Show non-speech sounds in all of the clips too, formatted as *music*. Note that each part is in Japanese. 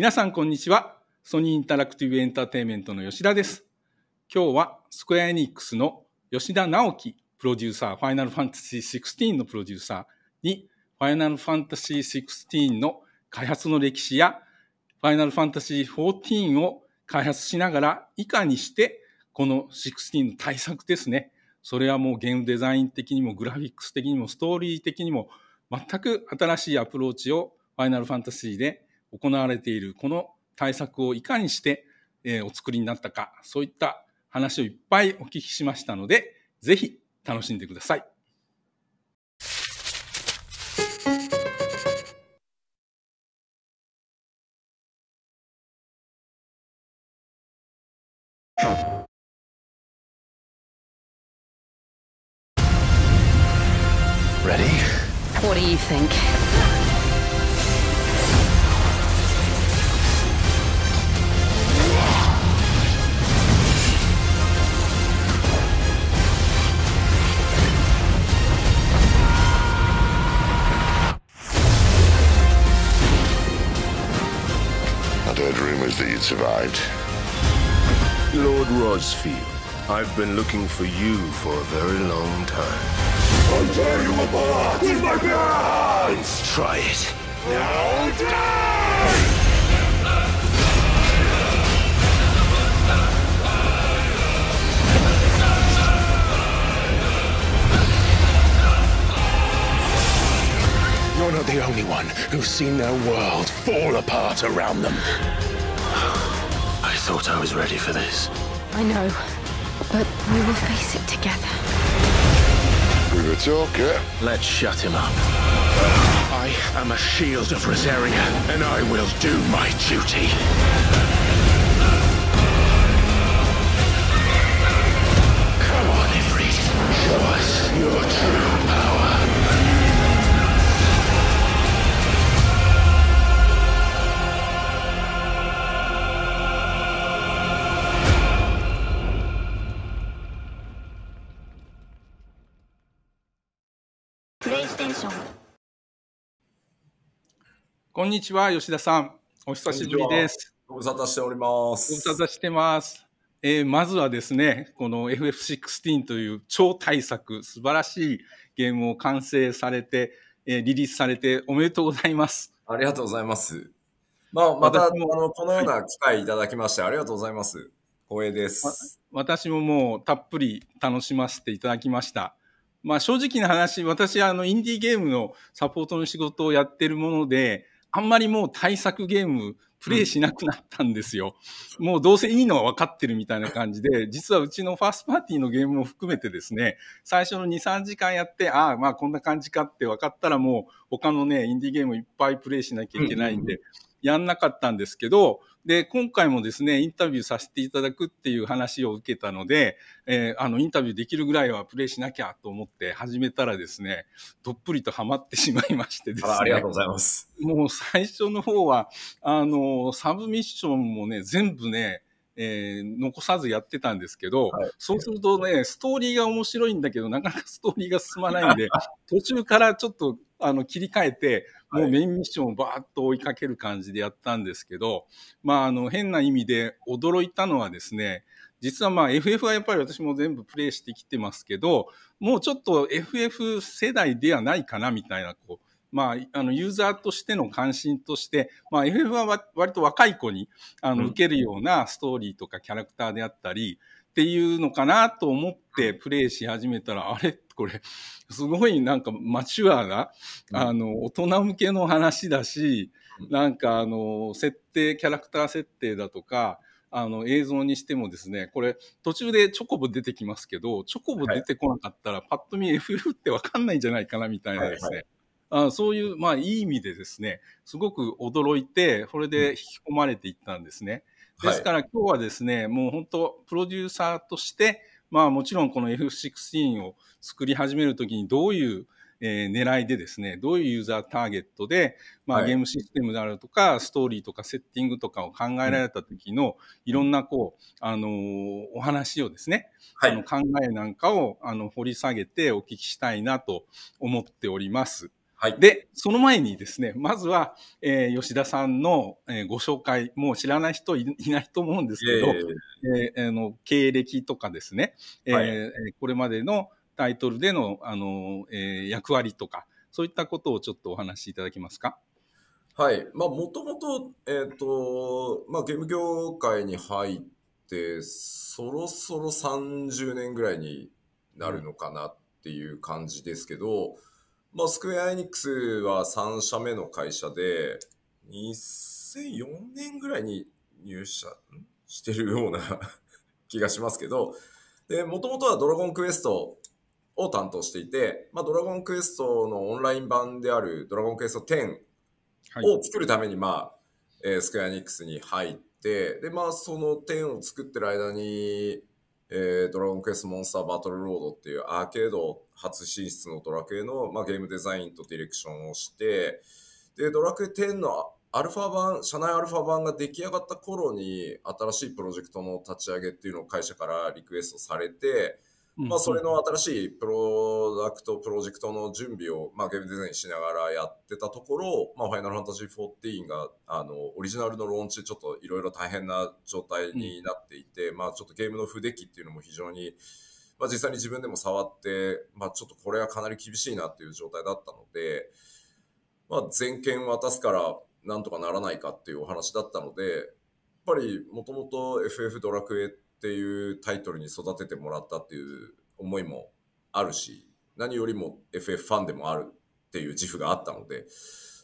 皆さんこんにちは。ソニーインタラクティブエンターテイメントの吉田です。今日はスクエアエニックスの吉田直樹プロデューサー、ファイナルファンタジー16のプロデューサーに、ファイナルファンタジー16の開発の歴史や、ファイナルファンタジー14を開発しながら、いかにしてこの16の対策ですね。それはもうゲームデザイン的にもグラフィックス的にもストーリー的にも全く新しいアプローチをファイナルファンタジーで行われているこの対策をいかにして、えお作りになったか、そういった話をいっぱいお聞きしましたので、ぜひ楽しんでください。survived. Lord Rosfield, I've been looking for you for a very long time. I'll tear you apart with my hands! Try it. Now die! You're not the only one who's seen their world fall apart around them thought I was ready for this. I know, but we will face it together. We were talking. Let's shut him up. I am a shield of Rosaria, and I will do my duty. Come on, Ifrit. Show us your true こんにちは、吉田さん。お久しぶりです。ご無沙汰しております。ご無沙汰してます。えー、まずはですね、この FF16 という超大作、素晴らしいゲームを完成されて、えー、リリースされておめでとうございます。ありがとうございます。まあ、また、あの、このような機会いただきまして、はい、ありがとうございます。光栄です。私ももうたっぷり楽しませていただきました。まあ、正直な話、私、あの、インディーゲームのサポートの仕事をやってるもので、あんまりもう対策ゲームプレイしなくなったんですよ。うん、もうどうせいいのは分かってるみたいな感じで、実はうちのファーストパーティーのゲームも含めてですね、最初の2、3時間やって、ああ、まあこんな感じかって分かったらもう他のね、インディーゲームいっぱいプレイしなきゃいけないんで、うんうんうん、やんなかったんですけど、で、今回もですね、インタビューさせていただくっていう話を受けたので、えー、あの、インタビューできるぐらいはプレイしなきゃと思って始めたらですね、どっぷりとハマってしまいましてですね。ありがとうございます。もう最初の方は、あの、サブミッションもね、全部ね、えー、残さずやってたんですけど、はい、そうするとね、ストーリーが面白いんだけど、なかなかストーリーが進まないんで、*laughs* 途中からちょっとあの切り替えて、もうメインミッションをバーッと追いかける感じでやったんですけど、まあ、あの、変な意味で驚いたのはですね、実はまあ FF はやっぱり私も全部プレイしてきてますけど、もうちょっと FF 世代ではないかなみたいな、こう、まあ、あのユーザーとしての関心として、まあ、FF は割と若い子にあの受けるようなストーリーとかキャラクターであったりっていうのかなと思ってプレイし始めたら、あれこれ、すごいなんかマチュアな、あの、大人向けの話だし、なんかあの、設定、キャラクター設定だとか、あの映像にしてもですね、これ途中でチョコボ出てきますけど、チョコボ出てこなかったらパッと見 FF ってわかんないんじゃないかなみたいなですね。はいはいあそういう、まあ、いい意味でですね、すごく驚いて、それで引き込まれていったんですね。ですから今日はですね、はい、もう本当、プロデューサーとして、まあもちろんこの F16 を作り始めるときにどういう、えー、狙いでですね、どういうユーザーターゲットで、まあ、ゲームシステムであるとか、はい、ストーリーとかセッティングとかを考えられた時の、いろんなこう、あのー、お話をですね、はい、あの考えなんかをあの掘り下げてお聞きしたいなと思っております。はい、で、その前にですね、まずは、えー、吉田さんの、えー、ご紹介、もう知らない人いないと思うんですけど、えー、えー、の経歴とかですね、はい、えこれまでのタイトルでのあの、えー、役割とか、そういったことをちょっとお話しいただけますか。はい。まあ、もともと、えっ、ー、と、まあ、ゲーム業界に入って、そろそろ30年ぐらいになるのかなっていう感じですけど、まあ、スクエア・エニックスは3社目の会社で、2004年ぐらいに入社してるような *laughs* 気がしますけど、で、もともとはドラゴンクエストを担当していて、まあ、ドラゴンクエストのオンライン版であるドラゴンクエスト10を作るために、まあ、え、はい、スクエアニックスに入って、で、まあ、その10を作ってる間に、えー、ドラゴンクエストモンスターバトルロードっていうアーケード初進出のドラクエの、まあ、ゲームデザインとディレクションをして、で、ドラクエ10のアルファ版、社内アルファ版が出来上がった頃に新しいプロジェクトの立ち上げっていうのを会社からリクエストされて、まあ、それの新しいプロダクト、プロジェクトの準備を、まあ、ゲームデザインしながらやってたところ、まあ、ファイナルファンタジー14が、あの、オリジナルのローンチ、ちょっといろいろ大変な状態になっていて、うん、まあ、ちょっとゲームの不出来っていうのも非常に、まあ、実際に自分でも触って、まあ、ちょっとこれはかなり厳しいなっていう状態だったので、まあ、全権渡すからなんとかならないかっていうお話だったので、やっぱりもともと FF ドラクエって、っていうタイトルに育ててもらったっていう思いもあるし、何よりも FF ファンでもあるっていう自負があったので、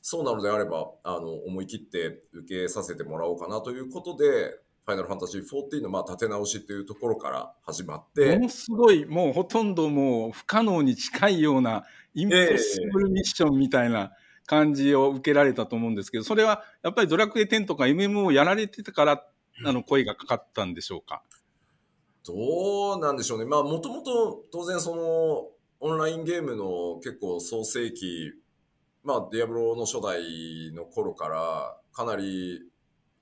そうなのであれば、あの、思い切って受けさせてもらおうかなということで、ファイナルファンタジー14のまあ立て直しっていうところから始まって。ものすごい、もうほとんどもう不可能に近いようなインポッシブルミッションみたいな感じを受けられたと思うんですけど、それはやっぱりドラクエ10とか MMO をやられてたから、あの声がかかったんでしょうか。どうなんでしょうね。まあ、もともと当然その、オンラインゲームの結構創世期、まあ、ディアブロの初代の頃から、かなり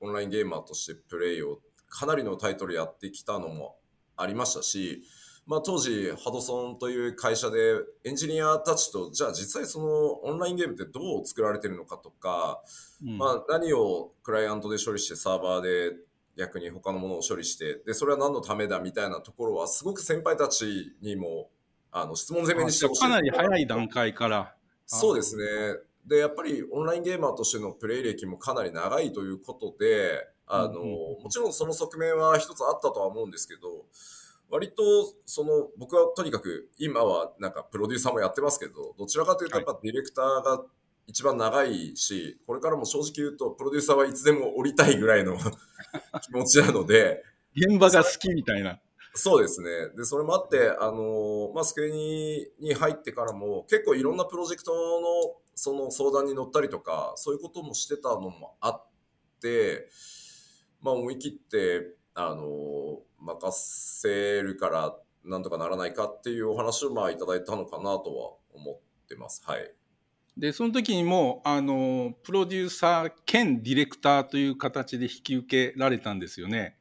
オンラインゲーマーとしてプレイを、かなりのタイトルやってきたのもありましたし、まあ、当時、ハドソンという会社でエンジニアたちと、じゃあ実際そのオンラインゲームってどう作られてるのかとか、うん、まあ、何をクライアントで処理してサーバーで逆に他のものを処理してでそれは何のためだみたいなところはすごく先輩たちにもあの質問攻めにしてほしいかなり早い段階からそうですねでやっぱりオンラインゲーマーとしてのプレイ歴もかなり長いということであの、うんもちろんその側面は一つあったとは思うんですけど割とその僕はとにかく今はなんかプロデューサーもやってますけどどちらかというとやっぱディレクターが一番長いし、これからも正直言うと、プロデューサーはいつでも降りたいぐらいの *laughs* 気持ちなので。現場が好きみたいな。そうですね。で、それもあって、あの、まあ、スクエニに入ってからも、結構いろんなプロジェクトの、その相談に乗ったりとか、そういうこともしてたのもあって、まあ、思い切って、あの、任せるから、なんとかならないかっていうお話を、まあ、いただいたのかなとは思ってます。はい。でその時にもあのプロデューサー兼ディレクターという形で引き受けられたんですよね。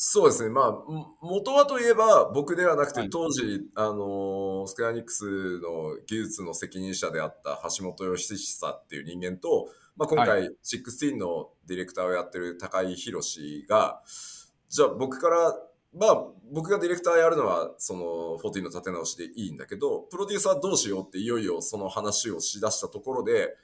そうですね、まあ、元はといえば僕ではなくて、当時、あのスクエアニックスの技術の責任者であった橋本義久っていう人間と、まあ、今回、はい、16のディレクターをやってる高井宏が、じゃあ僕からまあ、僕がディレクターやるのは、その、14の立て直しでいいんだけど、プロデューサーどうしようっていよいよその話をしだしたところで、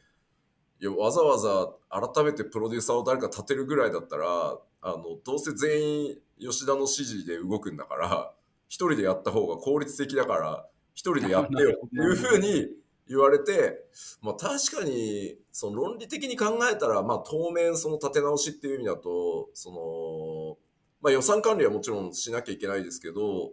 いや、わざわざ改めてプロデューサーを誰か立てるぐらいだったら、あの、どうせ全員吉田の指示で動くんだから、一人でやった方が効率的だから、一人でやってよっていうふうに言われて、まあ確かに、その論理的に考えたら、まあ当面その立て直しっていう意味だと、その、まあ、予算管理はもちろんしなきゃいけないですけど、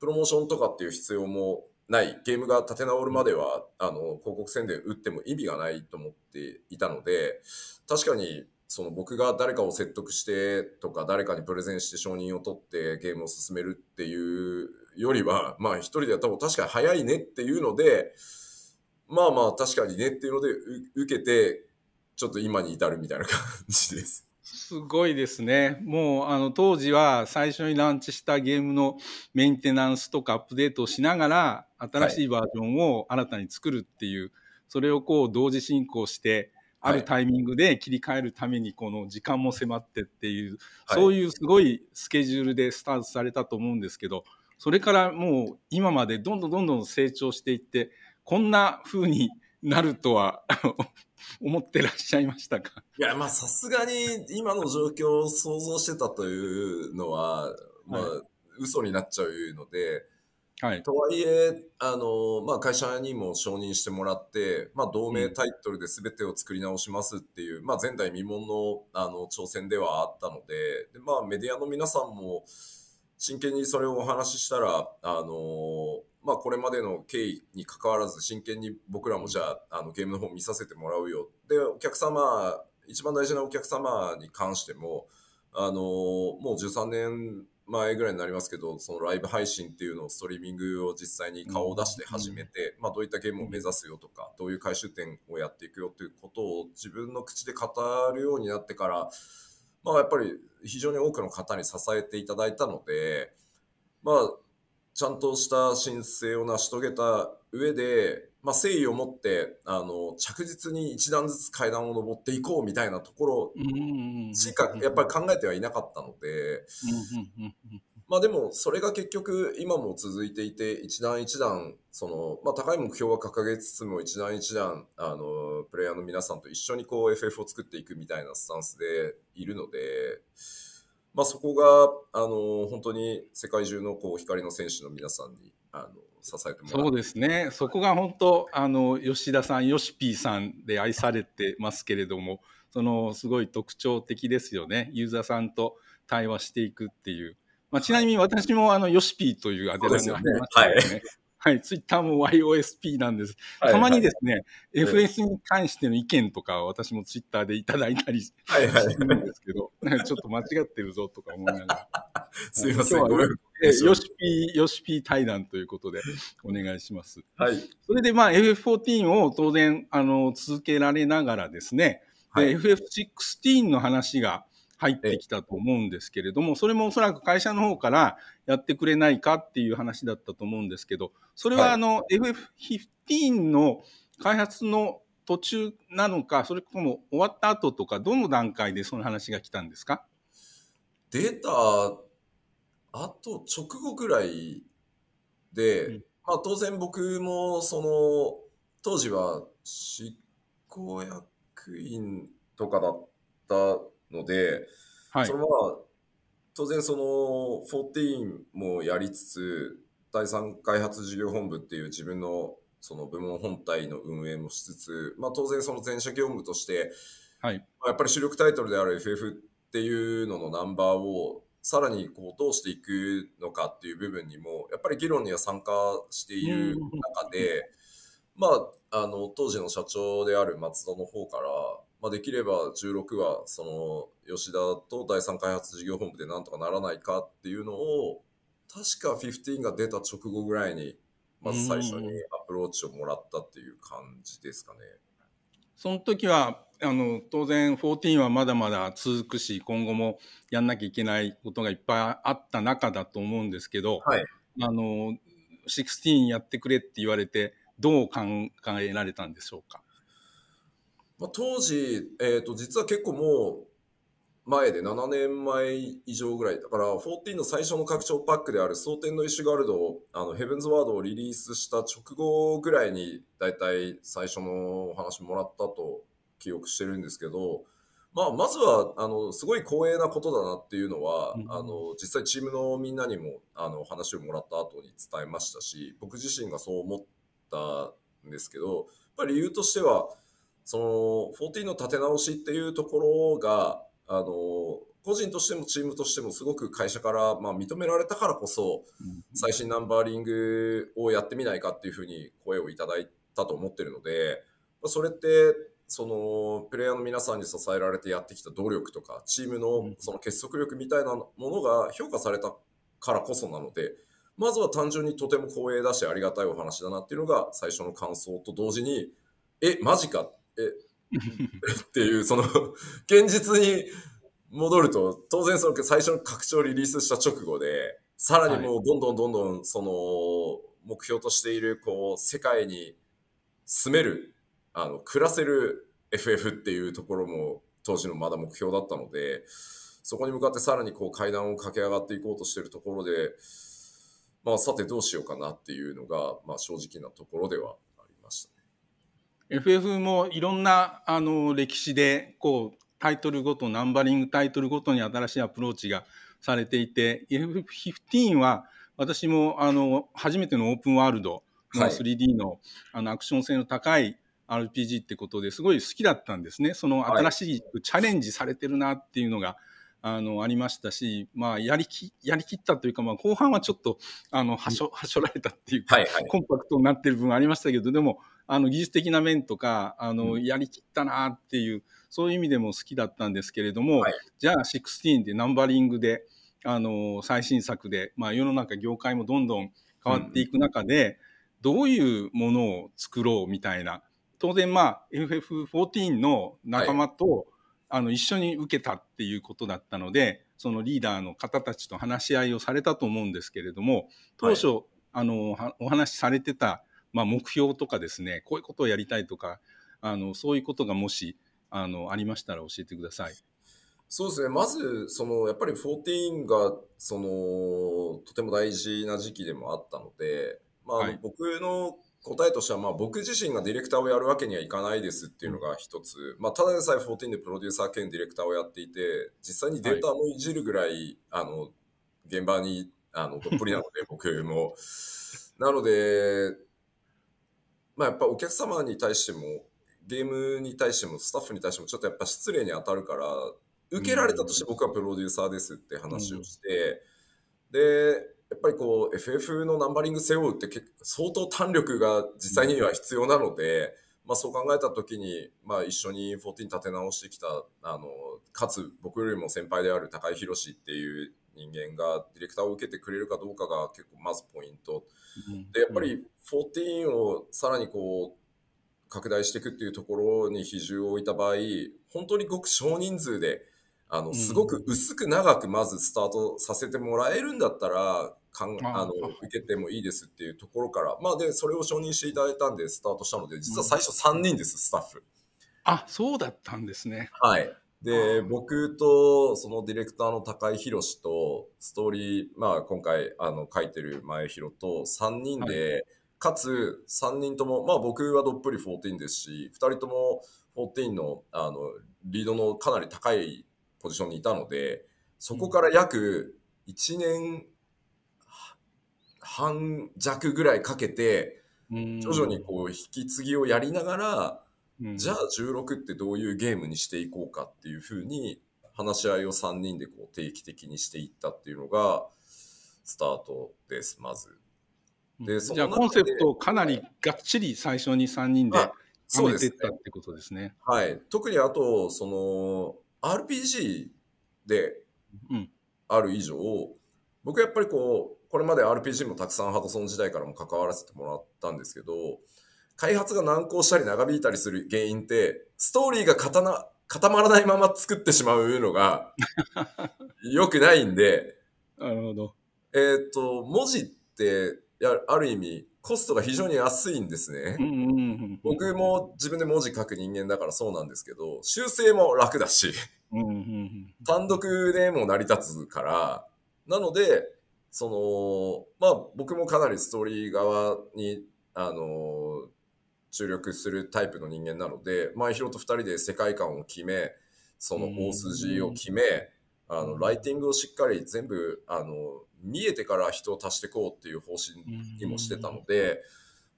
プロモーションとかっていう必要もない、ゲームが立て直るまでは、あの、広告宣伝打っても意味がないと思っていたので、確かに、その僕が誰かを説得してとか、誰かにプレゼンして承認を取ってゲームを進めるっていうよりは、まあ一人では多分確かに早いねっていうので、まあまあ確かにねっていうので受けて、ちょっと今に至るみたいな感じです。すごいですね。もうあの当時は最初にランチしたゲームのメンテナンスとかアップデートをしながら新しいバージョンを新たに作るっていう、はい、それをこう同時進行してあるタイミングで切り替えるためにこの時間も迫ってっていう、はい、そういうすごいスケジュールでスタートされたと思うんですけどそれからもう今までどんどんどんどん成長していってこんな風になるとは *laughs* 思ってらっしゃいましたかいや、まあさすがに今の状況を想像してたというのは、まあ、はい、嘘になっちゃうので、はい、とはいえあの、まあ、会社にも承認してもらって、まあ、同盟タイトルで全てを作り直しますっていう、うん、まあ、前代未聞のあの挑戦ではあったのでで、まあ、メディアの皆さんも真剣にそれをお話ししたらあのまあ、これまでの経緯に関わらず真剣に僕らもじゃああのゲームの方見させてもらうよでお客様一番大事なお客様に関してもあのもう13年前ぐらいになりますけどそのライブ配信っていうのをストリーミングを実際に顔を出して始めて、うん、まあ、どういったゲームを目指すよとかどういう回収点をやっていくよということを自分の口で語るようになってから、まあ、やっぱり非常に多くの方に支えていただいたので、まあ、ちゃんとした申請を成し遂げた上で、まあ、誠意を持ってあの着実に一段ずつ階段を上っていこうみたいなところしかやっぱり考えてはいなかったので、まあ、でもそれが結局今も続いていて一段一段その、まあ、高い目標は掲げつつも一段一段あのプレイヤーの皆さんと一緒にこう FF を作っていくみたいなスタンスでいるので。まあ、そこが、あの、本当に世界中のこう光の選手の皆さんに、あの、支えてもらそうですね。そこが本当、あの、吉田さん、よしぴさんで愛されてますけれども、その、すごい特徴的ですよね。ユーザーさんと対話していくっていう。まあ、ちなみに私も、あの、よしぴーというアデ名がありますね。はいはい、ツイッターも YOSP なんです。たまにですね、はいはい、FS に関しての意見とか、私もツイッターでいただいたりてるんですけど、はいはい、ちょっと間違ってるぞとか思いながら。*laughs* すいません、ごめん。よしぴよしぴ対談ということでお願いします。はい。それでまあ FF14 を当然、あの、続けられながらですね、はい、FF16 の話が、入ってきたと思うんですけれども、それもおそらく会社の方からやってくれないかっていう話だったと思うんですけど、それはあの FF15 の開発の途中なのか、それとも終わった後とか、どの段階でその話が来たんですか出た後、直後くらいで、うん、まあ当然僕もその当時は執行役員とかだったので、はい、それは当然その14もやりつつ第三開発事業本部っていう自分のその部門本体の運営もしつつ、まあ、当然その全社業務として、はい、やっぱり主力タイトルである FF っていうののナンバーをさらにこうどうしていくのかっていう部分にもやっぱり議論には参加している中で、まあ、あの当時の社長である松戸の方からまあ、できれば16はその吉田と第三開発事業本部でなんとかならないかっていうのを確か15が出た直後ぐらいにまず最初にアプローチをもらったっていう感じですかね。その時はあの当然14はまだまだ続くし今後もやんなきゃいけないことがいっぱいあった中だと思うんですけど、はい、あの16やってくれって言われてどう考えられたんでしょうかまあ、当時、えーと、実は結構もう前で7年前以上ぐらいだから14の最初の拡張パックである「蒼天のイシュガルド」あの「ヘブンズ・ワード」をリリースした直後ぐらいに大体最初のお話もらったと記憶してるんですけど、まあ、まずはあのすごい光栄なことだなっていうのは、うん、あの実際チームのみんなにもあの話をもらった後に伝えましたし僕自身がそう思ったんですけどやっぱり理由としては。その14の立て直しっていうところが、あの、個人としてもチームとしてもすごく会社から、まあ、認められたからこそ、最新ナンバーリングをやってみないかっていうふうに声をいただいたと思ってるので、それって、そのプレイヤーの皆さんに支えられてやってきた努力とか、チームのその結束力みたいなものが評価されたからこそなので、まずは単純にとても光栄だし、ありがたいお話だなっていうのが最初の感想と同時に、え、マジかえ、っていう、その、現実に戻ると、当然その最初の拡張リリースした直後で、さらにもうどんどんどんどん、その、目標としている、こう、世界に住める、あの、暮らせる FF っていうところも、当時のまだ目標だったので、そこに向かってさらにこう階段を駆け上がっていこうとしているところで、まあ、さてどうしようかなっていうのが、まあ、正直なところでは FF もいろんなあの歴史でこうタイトルごとナンバリングタイトルごとに新しいアプローチがされていて FF15 は私もあの初めてのオープンワールドの 3D の,、はい、あのアクション性の高い RPG ってことですごい好きだったんですねその新しい、チャレンジされてるなっていうのが。あのありましたし、まあ、やりきやりきったというか、まあ、後半はちょっとあのはしょはしょられたっていうか、はいはい、コンパクトになってる分ありましたけどでもあの技術的な面とか、あの、やりきったなっていう、そういう意味でも好きだったんですけれども、はい、じゃあ16でナンバリングで、あの、最新作で、まあ世の中業界もどんどん変わっていく中で、うん、どういうものを作ろうみたいな、当然まあ FF14 の仲間と、はい、あの一緒に受けたっていうことだったのでそのリーダーの方たちと話し合いをされたと思うんですけれども当初、はい、あのお話しされてたまあ、目標とかですね、こういうことをやりたいとか、あのそういうことがもしあのありましたら教えてください。そうですね、まず、そのやっぱり14がそのとても大事な時期でもあったので、まあ、僕の答えとしては、まあ、僕自身がディレクターをやるわけにはいかないですっていうのが一つ、まあ、ただでさえ14でプロデューサー兼ディレクターをやっていて、実際にデータもいじるぐらい、はい、あの現場にあのどっぷりなので、僕も。なので、まあ、やっぱお客様に対してもゲームに対してもスタッフに対してもちょっとやっぱ失礼に当たるから受けられたとして僕はプロデューサーですって話をして、うん、でやっぱりこう FF のナンバリング背負うって相当弾力が実際には必要なので、まあ、そう考えた時に、まあ、一緒に14立て直してきたあのかつ僕よりも先輩である高井宏っていう人間がディレクターを受けてくれるかどうかが結構まずポイント、うん、でやっぱり14をさらにこう拡大していくっていうところに比重を置いた場合本当にごく少人数であのすごく薄く長くまずスタートさせてもらえるんだったらかんあの受けてもいいですっていうところから、まあ、でそれを承認していただいたんでスタートしたので実は最初3人です、スタッフ。あそうだったんですね。はいで、僕とそのディレクターの高井宏と、ストーリー、まあ今回あの書いてる前宏と3人で、はい、かつ3人とも、まあ僕はどっぷり14ですし、2人とも14のあのリードのかなり高いポジションにいたので、そこから約1年半弱ぐらいかけて、徐々にこう引き継ぎをやりながら、じゃあ16ってどういうゲームにしていこうかっていうふうに話し合いを3人でこう定期的にしていったっていうのがスタートです、まず。で、じゃあコンセプトをかなりがっちり最初に3人で決めてったってことですね。はい。特にあと、その RPG である以上、うん、僕やっぱりこう、これまで RPG もたくさんハドソン時代からも関わらせてもらったんですけど、開発が難航したり長引いたりする原因って、ストーリーが固な固まらないまま作ってしまうのが、*laughs* 良くないんで、なるほど。えっ、ー、と、文字って、ある意味、コストが非常に安いんですね。僕も自分で文字書く人間だからそうなんですけど、修正も楽だし、単独でも成り立つから、なので、その、まあ僕もかなりストーリー側に、あの、注力するタイプの人間なので、まあ、と2人で世界観を決め、その大筋を決め、あのライティングをしっかり全部あの見えてから人を足していこうっていう方針にもしてたので、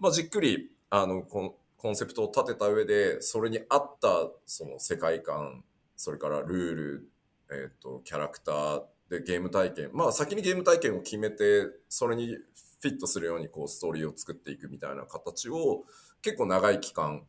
まあ、じっくりあのこのコンセプトを立てた上でそれに合ったその世界観それからルール、えーとキャラクターでゲーム体験まあ先にゲーム体験を決めてそれにフィットするようにこうストーリーを作っていくみたいな形を結構長い期間、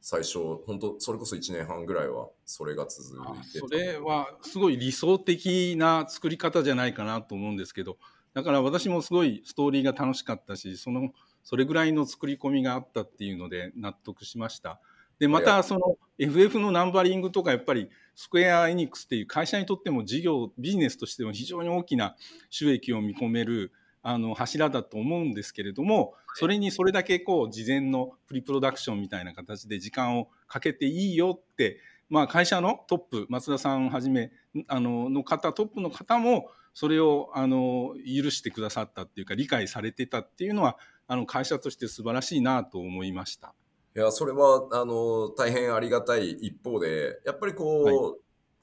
最初、本当それこそ1年半ぐらいは、それが続いてそれは、すごい理想的な作り方じゃないかなと思うんですけど、だから私もすごいストーリーが楽しかったし、その、それぐらいの作り込みがあったっていうので納得しました。で、またその FF のナンバリングとかやっぱりスクエア・エニックスっていう会社にとっても事業、ビジネスとしても非常に大きな収益を見込めるあの柱だと思うんですけれどもそれにそれだけこう事前のプリプロダクションみたいな形で時間をかけていいよって、まあ、会社のトップ松田さんはじめあのの方トップの方もそれをあの許してくださったっていうか理解されてたっていうのはあの会社として素晴らしいなと思いました。いやそれはあの大変ありがたい一方でやっぱりこう、はい、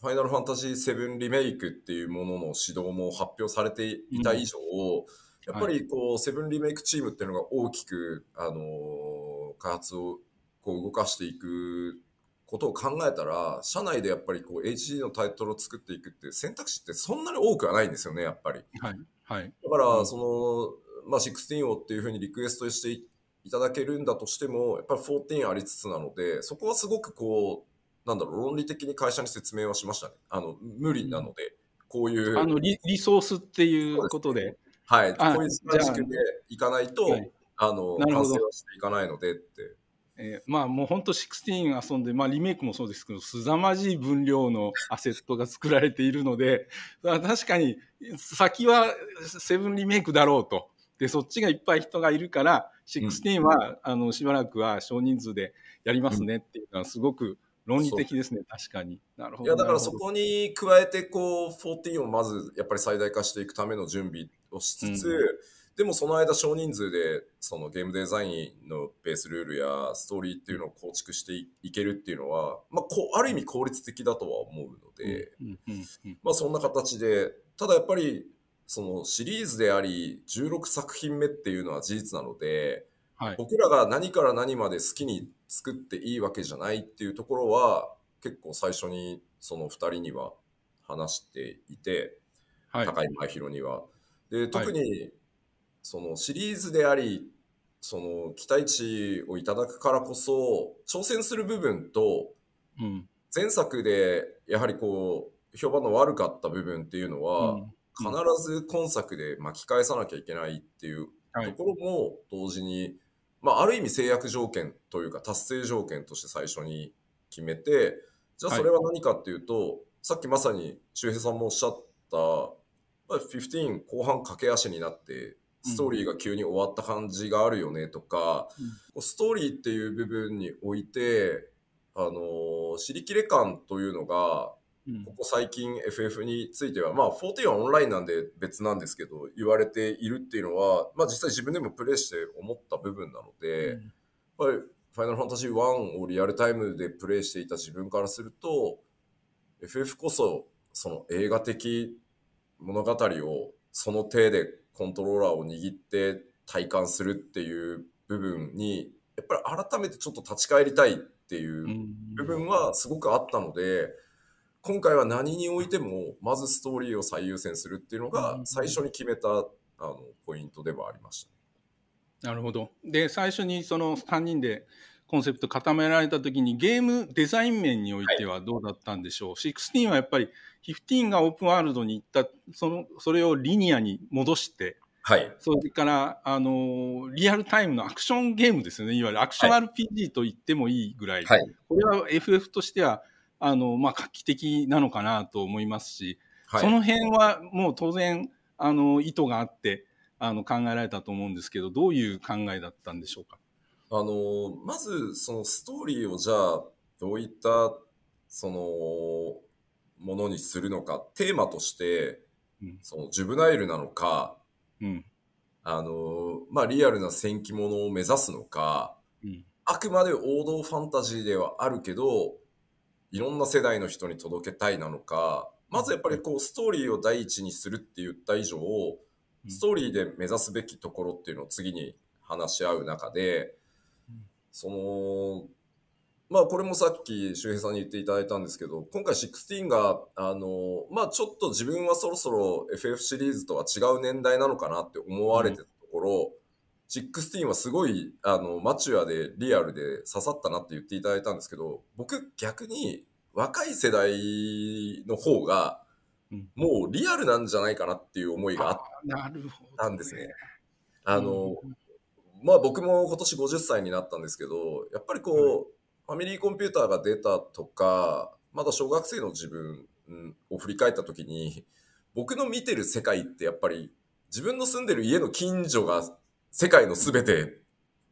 ファイナルファンタジー7リメイクっていうものの指導も発表されていた以上、うんやっぱりこう、セブンリメイクチームっていうのが大きく、あの開発をこう動かしていくことを考えたら、社内でやっぱりこう HD のタイトルを作っていくっていう選択肢ってそんなに多くはないんですよね、やっぱり。はい。はい。だから、その、まあ、16をっていうふうにリクエストしていただけるんだとしても、やっぱり14ありつつなので、そこはすごくこう、なんだろう、論理的に会社に説明はしましたね。あの、無理なので、こういう。あのリ、リソースっていうことで。はい、こういう仕組みでいかないと、はい、あの完成はしていかないのでって。えー、まあもう本当16遊んで、まあ、リメイクもそうですけどすざまじい分量の *laughs* アセットが作られているので確かに先は7リメイクだろうとでそっちがいっぱい人がいるから16は、うん、あのしばらくは少人数でやりますねっていうのはすごく論理的ですね、確かに。なるほど。いや、だからそこに加えて、こう、14をまず、やっぱり最大化していくための準備をしつつ、うん、でもその間少人数でそのゲームデザインのベースルールやストーリーっていうのを構築していけるっていうのは、まあ、こある意味効率的だとは思うので、まあ、そんな形でただやっぱりそのシリーズであり16作品目っていうのは事実なのではい、僕らが何から何まで好きに作っていいわけじゃないっていうところは結構最初にその2人には話していて、はい、高井真宙には。で特にそのシリーズでありその期待値をいただくからこそ挑戦する部分と前作でやはりこう評判の悪かった部分っていうのは必ず今作で巻き返さなきゃいけないっていうところも同時にまあ、ある意味制約条件というか達成条件として最初に決めてじゃあそれは何かっていうと、はい、さっきまさに周平さんもおっしゃったまあ、15後半駆け足になってストーリーが急に終わった感じがあるよねとか、うん、ストーリーっていう部分においてあの知りきれ感というのがここ最近 FF については、まあ、14はオンラインなんで別なんですけど、言われているっていうのは、まあ、実際自分でもプレイして思った部分なので、やっぱり、ファイナルファンタジー1をリアルタイムでプレイしていた自分からすると、FF こそ、その映画的物語をその手でコントローラーを握って体感するっていう部分に、やっぱり改めてちょっと立ち返りたいっていう部分はすごくあったので、うん今回は何においてもまずストーリーを最優先するっていうのが最初に決めたあのポイントではありました、ね、なるほどで最初にその3人でコンセプト固められた時にゲームデザイン面においてはどうだったんでしょう、はい、16はやっぱり15がオープンワールドに行ったそのそれをリニアに戻してはい、それから、あのー、リアルタイムのアクションゲームですよね、いわゆるアクション RPG と言ってもいいぐらい、はい、これは FF としてはあの、まあ、画期的なのかなと思いますし、はい、その辺はもう当然、あの、意図があって、あの、考えられたと思うんですけど、どういう考えだったんでしょうかあの、まず、そのストーリーをじゃあ、どういった、その、ものにするのか、テーマとして、うん、そのジュブナイルなのか、うん、あの、まあ、リアルな戦記ものを目指すのか、うん、あくまで王道ファンタジーではあるけど、いろんな世代の人に届けたいなのかまずやっぱりこうストーリーを第一にするって言った以上ストーリーで目指すべきところっていうのを次に話し合う中でそのまあこれもさっき周平さんに言っていただいたんですけど今回16があのまあちょっと自分はそろそろ FF シリーズとは違う年代なのかなって思われてたところ、16はすごいあのマチュアでリアルで刺さったなって言っていただいたんですけど僕逆に若い世代の方がもうリアルなんじゃないかなっていう思いがあったんですね。あ、の、まあ、僕も今年50歳になったんですけどやっぱりこう、ファミリーコンピューターが出たとかまだ小学生の自分を振り返った時に僕の見てる世界ってやっぱり自分の住んでる家の近所が世界の全て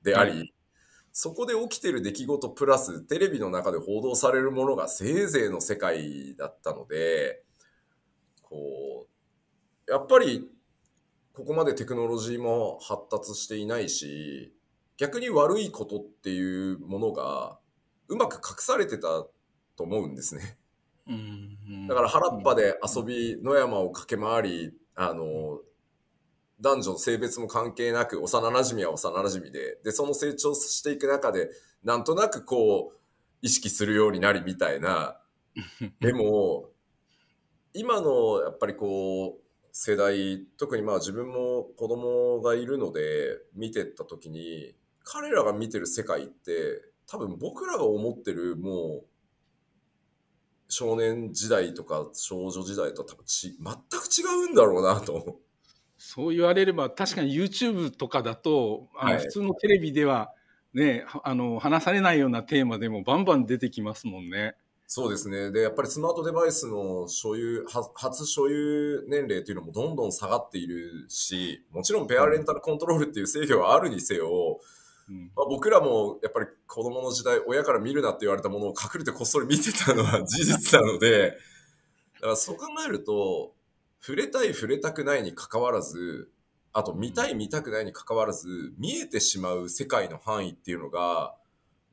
であり、うん、そこで起きてる出来事プラステレビの中で報道されるものがせいぜいの世界だったのでこうやっぱりここまでテクノロジーも発達していないし逆に悪いことっていうものがうまく隠されてたと思うんですね。だから原っぱで遊び野山を駆け回りあの男女性別も関係なく幼なじみは幼なじみででその成長していく中でなんとなくこう意識するようになりみたいな *laughs* でも今のやっぱりこう世代特にまあ自分も子供がいるので見てった時に彼らが見てる世界って多分僕らが思ってるもう少年時代とか少女時代とは多分ち全く違うんだろうなとそう言われれば、確かに YouTube とかだと、あの普通のテレビではね、はい、あの、話されないようなテーマでもバンバン出てきますもんね。そうですね。で、やっぱりスマートデバイスの所有、初所有年齢というのもどんどん下がっているし、もちろんペアレンタルコントロールっていう制御はあるにせよ、うん、まあ、僕らもやっぱり子供の時代、親から見るなって言われたものを隠れてこっそり見てたのは事実なので、だからそう考えると、触れたい触れたくないに関わらずあと見たい見たくないに関わらず見えてしまう世界の範囲っていうのが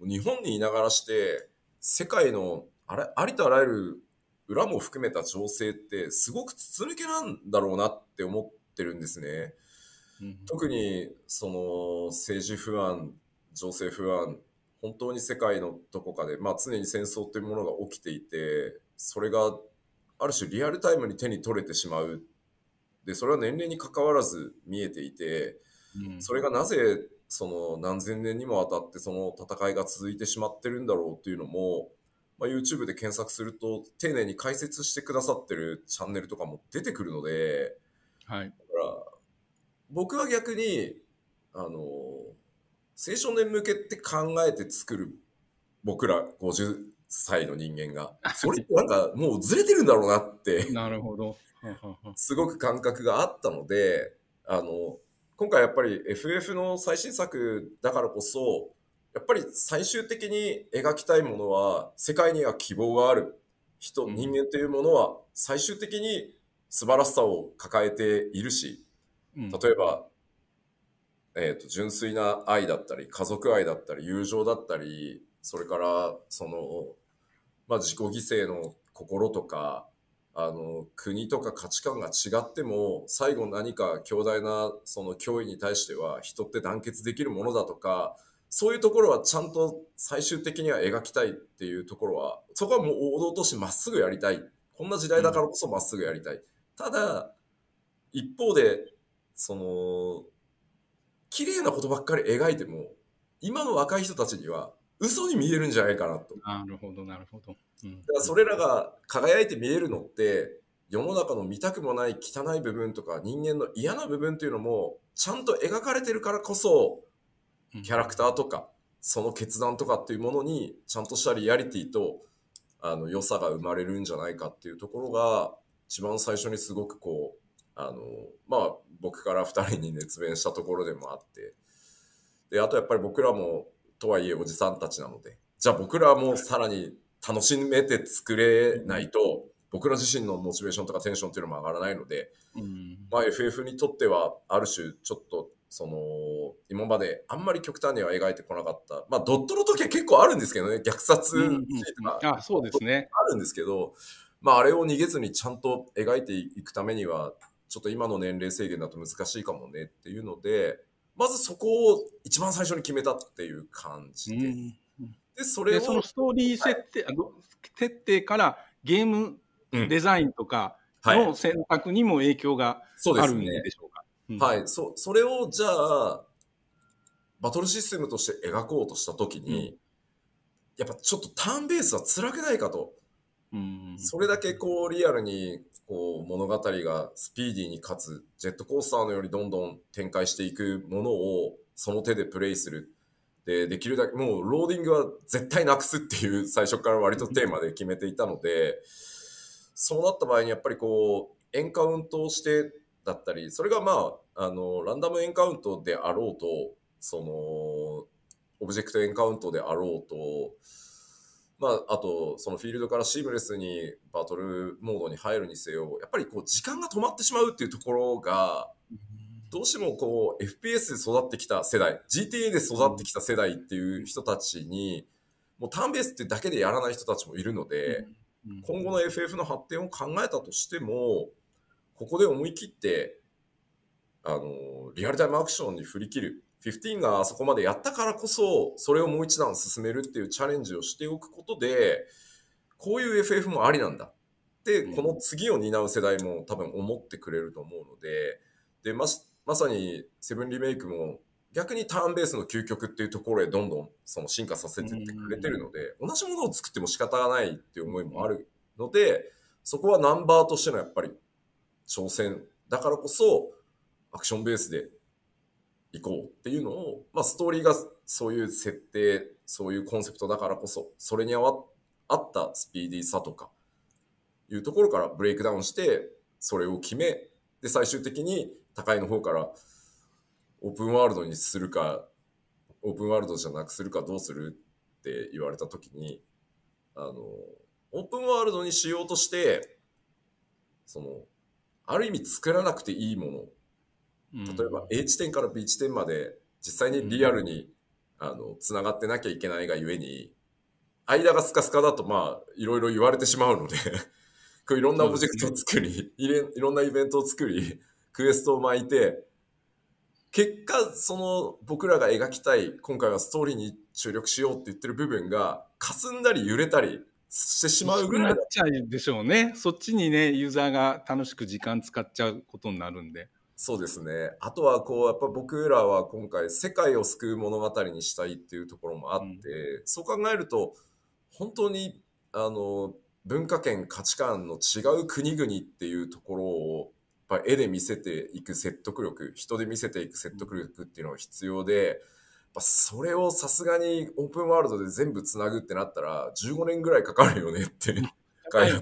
日本にいながらして世界のあれありとあらゆる裏も含めた情勢ってすごく筒抜けなんだろうなって思ってるんですね。特にその政治不安情勢不安本当に世界のどこかで、まあ、常に戦争というものが起きていてそれがある種リアルタイムに手に取れてしまうでそれは年齢にかかわらず見えていて、うん、それがなぜその何千年にもわたってその戦いが続いてしまってるんだろうっていうのも、まあ、YouTube で検索すると丁寧に解説してくださってるチャンネルとかも出てくるので、はい、だから僕は逆にあの青少年向けって考えて作る僕ら50歳の人間が。それってなんかもうずれてるんだろうなってなるほど。*laughs* すごく感覚があったので、あの、今回やっぱり FF の最新作だからこそ、やっぱり最終的に描きたいものは、世界には希望がある人、人間というものは最終的に素晴らしさを抱えているし、例えば、えっ、と、純粋な愛だったり、家族愛だったり、友情だったり、それからその、まあ、自己犠牲の心とかあの国とか価値観が違っても最後何か強大なその脅威に対しては人って団結できるものだとかそういうところはちゃんと最終的には描きたいっていうところはそこはもう王道としてまっすぐやりたいこんな時代だからこそまっすぐやりたい、うん、ただ一方でその綺麗なことばっかり描いても今の若い人たちには嘘に見えるんじゃないかなと。なるほど、なるほど。うん、だからそれらが輝いて見えるのって、世の中の見たくもない汚い部分とか人間の嫌な部分というのもちゃんと描かれてるからこそキャラクターとかその決断とかっていうものにちゃんとしたリアリティとあの良さが生まれるんじゃないかっていうところが一番最初にすごくこうあのまあ僕から2人に熱弁したところでもあってであとやっぱり僕らもとはいえおじさんたちなので、じゃあ僕らもさらに楽しめて作れないと、僕ら自身のモチベーションとかテンションっていうのも上がらないので、まあ、FF にとってはある種ちょっとその今まであんまり極端には描いてこなかった、まあ、ドットの時は結構あるんですけどね虐殺、っていあそうですねあるんですけど、まあ、あれを逃げずにちゃんと描いていくためにはちょっと今の年齢制限だと難しいかもねっていうのでまずそこを一番最初に決めたっていう感じで。うん、で、それを。そのストーリー設定、はい、設定からゲームデザインとかの選択にも影響があるんでしょうか。うはい、そ、それをじゃあ、バトルシステムとして描こうとしたときに、うん、やっぱちょっとターンベースは辛くないかと。それだけこうリアルにこう物語がスピーディーにかつジェットコースターのようにどんどん展開していくものをその手でプレイするでできるだけもうローディングは絶対なくすっていう最初から割とテーマで決めていたのでそうなった場合にやっぱりこうエンカウントをしてだったりそれがまああのランダムエンカウントであろうとそのオブジェクトエンカウントであろうとまあ、あと、そのフィールドからシームレスにバトルモードに入るにせよ、やっぱりこう、時間が止まってしまうっていうところが、どうしてもこう、FPS で育ってきた世代、GTA で育ってきた世代っていう人たちに、もうターンベースってだけでやらない人たちもいるので、今後の FF の発展を考えたとしても、ここで思い切って、あの、リアルタイムアクションに振り切る15があそこまでやったからこそ、それをもう一段進めるっていうチャレンジをしておくことで、こういう FF もありなんだって、この次を担う世代も多分思ってくれると思うので、で、ま、まさにセブンリメイクも逆にターンベースの究極っていうところへどんどんその進化させてってくれてるので、同じものを作っても仕方がないっていう思いもあるので、そこはナンバーとしてのやっぱり挑戦だからこそ、アクションベースでいこうっていうのを、まあ、ストーリーがそういう設定そういうコンセプトだからこそそれに合ったスピーディーさとかいうところからブレイクダウンしてそれを決めで最終的に高いの方からオープンワールドにするかオープンワールドじゃなくするかどうするって言われた時にあのオープンワールドにしようとしてそのある意味作らなくていいもの例えば A 地点から B 地点まで実際にリアルに、あの繋がってなきゃいけないがゆえに間がスカスカだとまあいろいろ言われてしまうので *laughs* こういろんなオブジェクトを作り、ね、いろんなイベントを作りクエストを巻いて結果その僕らが描きたい今回はストーリーに注力しようって言ってる部分が霞んだり揺れたりしてしまうぐらいなっちゃうでしょうねそっちにねユーザーが楽しく時間使っちゃうことになるんで。そうですね。あとはこう、やっぱ僕らは今回世界を救う物語にしたいっていうところもあって、うん、そう考えると、本当に、あの、文化圏価値観の違う国々っていうところを、やっぱ絵で見せていく説得力、人で見せていく説得力っていうのが必要で、やっぱそれをさすがにオープンワールドで全部つなぐってなったら15年ぐらいかかるよねって。*laughs*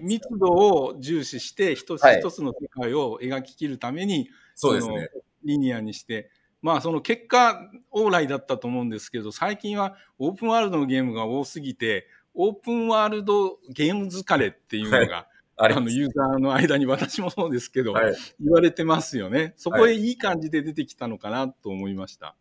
密度を重視して一つ一つの世界を描ききるために、はいそうですね。リニアにして。まあその結果往来だったと思うんですけど、最近はオープンワールドのゲームが多すぎて、オープンワールドゲーム疲れっていうのが、はい、あのユーザーの間に私もそうですけど、はい、言われてますよね。そこへいい感じで出てきたのかなと思いました。は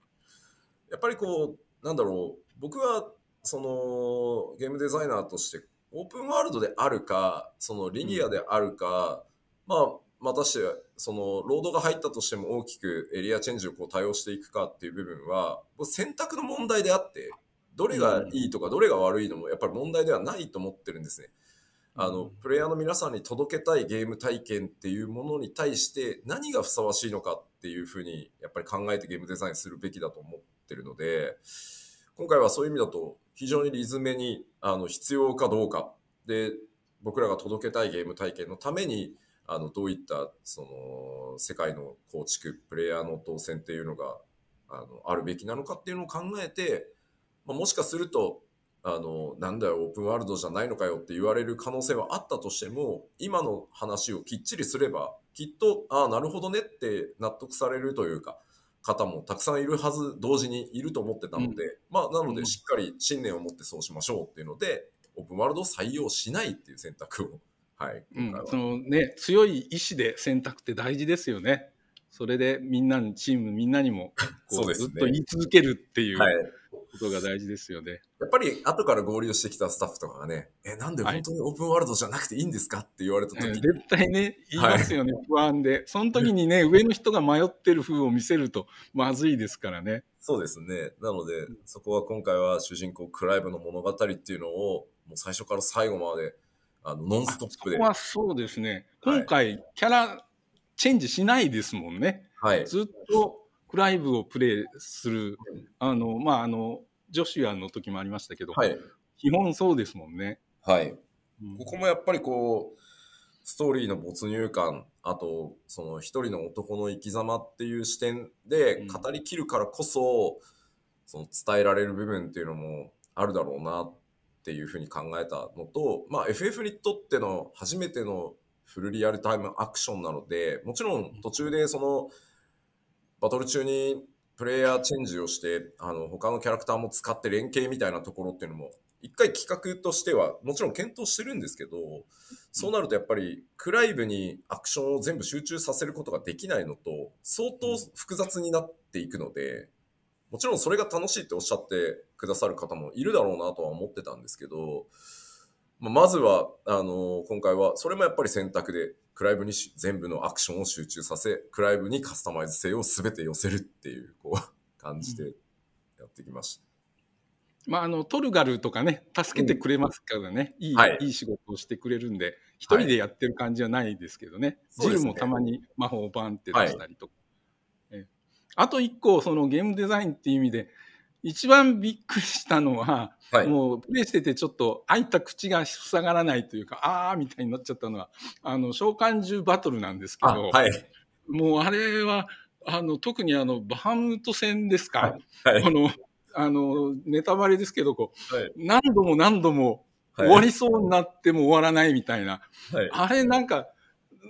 い、やっぱりこう、なんだろう、僕はそのゲームデザイナーとして、オープンワールドであるか、そのリニアであるか、うん、まあ、またして、その、労働が入ったとしても大きくエリアチェンジをこう対応していくかっていう部分は、選択の問題であって、どれがいいとかどれが悪いのもやっぱり問題ではないと思ってるんですね。あの、プレイヤーの皆さんに届けたいゲーム体験っていうものに対して何がふさわしいのかっていうふうにやっぱり考えてゲームデザインするべきだと思ってるので、今回はそういう意味だと非常にリズメにあの必要かどうかで僕らが届けたいゲーム体験のためにあのどういったその世界の構築プレイヤーの当選っていうのがあのあるべきなのかっていうのを考えて、まあ、もしかするとあのなんだよオープンワールドじゃないのかよって言われる可能性はあったとしても今の話をきっちりすればきっとああなるほどねって納得されるというか方もたくさんいるはず同時にいると思ってたので、うん、まあなのでしっかり信念を持ってそうしましょうっていうので、うん、オープンワールドを採用しないっていう選択をはい、うん、そのね、強い意志で選択って大事ですよね。それでみんなに、チームみんなにも、*laughs* そうです、ね、ずっと言い続けるっていうことが大事ですよね。やっぱり後から合流してきたスタッフとかがね、え、なんで本当にオープンワールドじゃなくていいんですかって言われた時、はい、絶対ね、言いますよね、不安で。その時にね、上の人が迷ってる風を見せるとまずいですからね。そうですね。なので、そこは今回は主人公クライブの物語っていうのを、もう最初から最後まで、あのノンストップで。そはそうですね、今回、キャラチェンジしないですもんね、はい、ずっとクライブをプレイする、あのまあ、あのジョシュアの時もありましたけど、はい、基本そうですもんね。はい、ここもやっぱりこうストーリーの没入感あとその一人の男の生き様っていう視点で語りきるからこそ、うん、その伝えられる部分っていうのもあるだろうなっっていうふうに考えたのと、まあ、FF にとっての初めてのフルリアルタイムアクションなので、もちろん途中でそのバトル中にプレイヤーチェンジをして、あの他のキャラクターも使って連携みたいなところっていうのも、一回企画としてはもちろん検討してるんですけど、そうなるとやっぱりクライブにアクションを全部集中させることができないのと、相当複雑になっていくので、もちろんそれが楽しいっておっしゃってくださる方もいるだろうなとは思ってたんですけど、まあ、まずは、あのー、今回は、それもやっぱり選択で、クライブに全部のアクションを集中させ、クライブにカスタマイズ性を全て寄せるっていう、こう、感じでやってきました。うんまあ、あのトルガルとかね、助けてくれますからね、うん、いいはい、いい仕事をしてくれるんで、一人でやってる感じはないですけどね、はい、ジルもたまに魔法をバンって出したりとか、はい、あと一個、そのゲームデザインっていう意味で、一番びっくりしたのは、はい、もうプレイしててちょっと開いた口が塞がらないというか、あーみたいになっちゃったのは、あの、召喚獣バトルなんですけど、はい、もうあれは、あの、特にあの、バハムート戦ですか、はい、この、あの、ネタバレですけど、こう、はい、何度も何度も終わりそうになっても終わらないみたいな、あれなんか、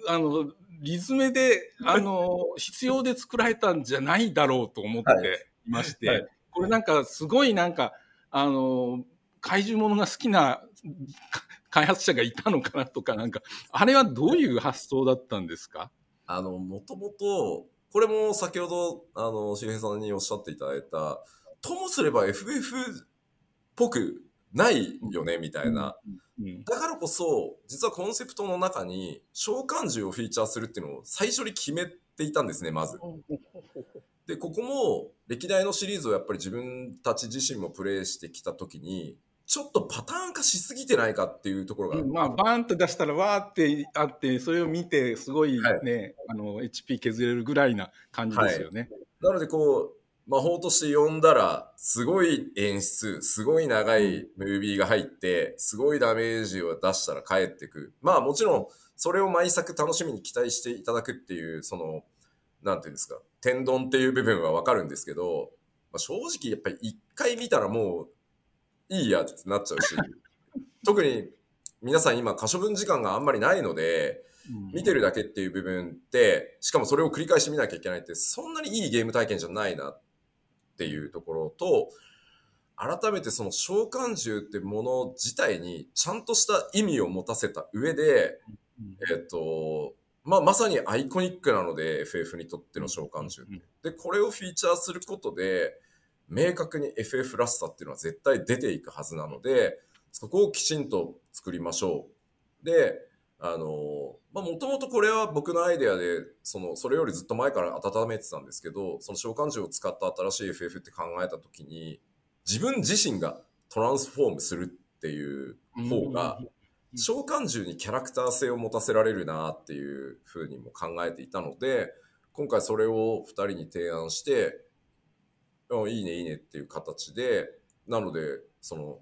あの、リズムで、あの、必要で作られたんじゃないだろうと思っていまして、これなんかすごいなんかあの怪獣ものが好きな *laughs* 開発者がいたのかなとかなんかあれはどういう発想だったんですかあのもともとこれも先ほどあの周平さんにおっしゃっていただいたともすれば FF っぽくないよねみたいな、だからこそ実はコンセプトの中に召喚獣をフィーチャーするっていうのを最初に決めていたんですねまずで、ここも歴代のシリーズをやっぱり自分たち自身もプレイしてきたときに、ちょっとパターン化しすぎてないかっていうところが、うん、まあ、バーンと出したらわーってあって、それを見て、すごいね、はい、あの、HP 削れるぐらいな感じですよね。はい、なので、こう、魔法として呼んだら、すごい演出、すごい長いムービーが入って、すごいダメージを出したら帰ってく。まあ、もちろん、それを毎作楽しみに期待していただくっていう、その、なんていうんですか、天丼っていう部分はわかるんですけど、まあ、正直やっぱり一回見たらもういいやってなっちゃうし、*laughs* 特に皆さん今可処分時間があんまりないので、見てるだけっていう部分ってしかもそれを繰り返し見なきゃいけないってそんなにいいゲーム体験じゃないなっていうところと改めてその召喚獣ってもの自体にちゃんとした意味を持たせた上で、えっとまあ、まさにアイコニックなので FF にとっての召喚獣って。でこれをフィーチャーすることで明確に FF らしさっていうのは絶対出ていくはずなのでそこをきちんと作りましょう。であのまあもともとこれは僕のアイデアでそのそれよりずっと前から温めてたんですけどその召喚獣を使った新しい FF って考えた時に自分自身がトランスフォームするっていう方が、うん召喚獣にキャラクター性を持たせられるなっていうふうにも考えていたので今回それを2人に提案していいねいいねっていう形でなのでその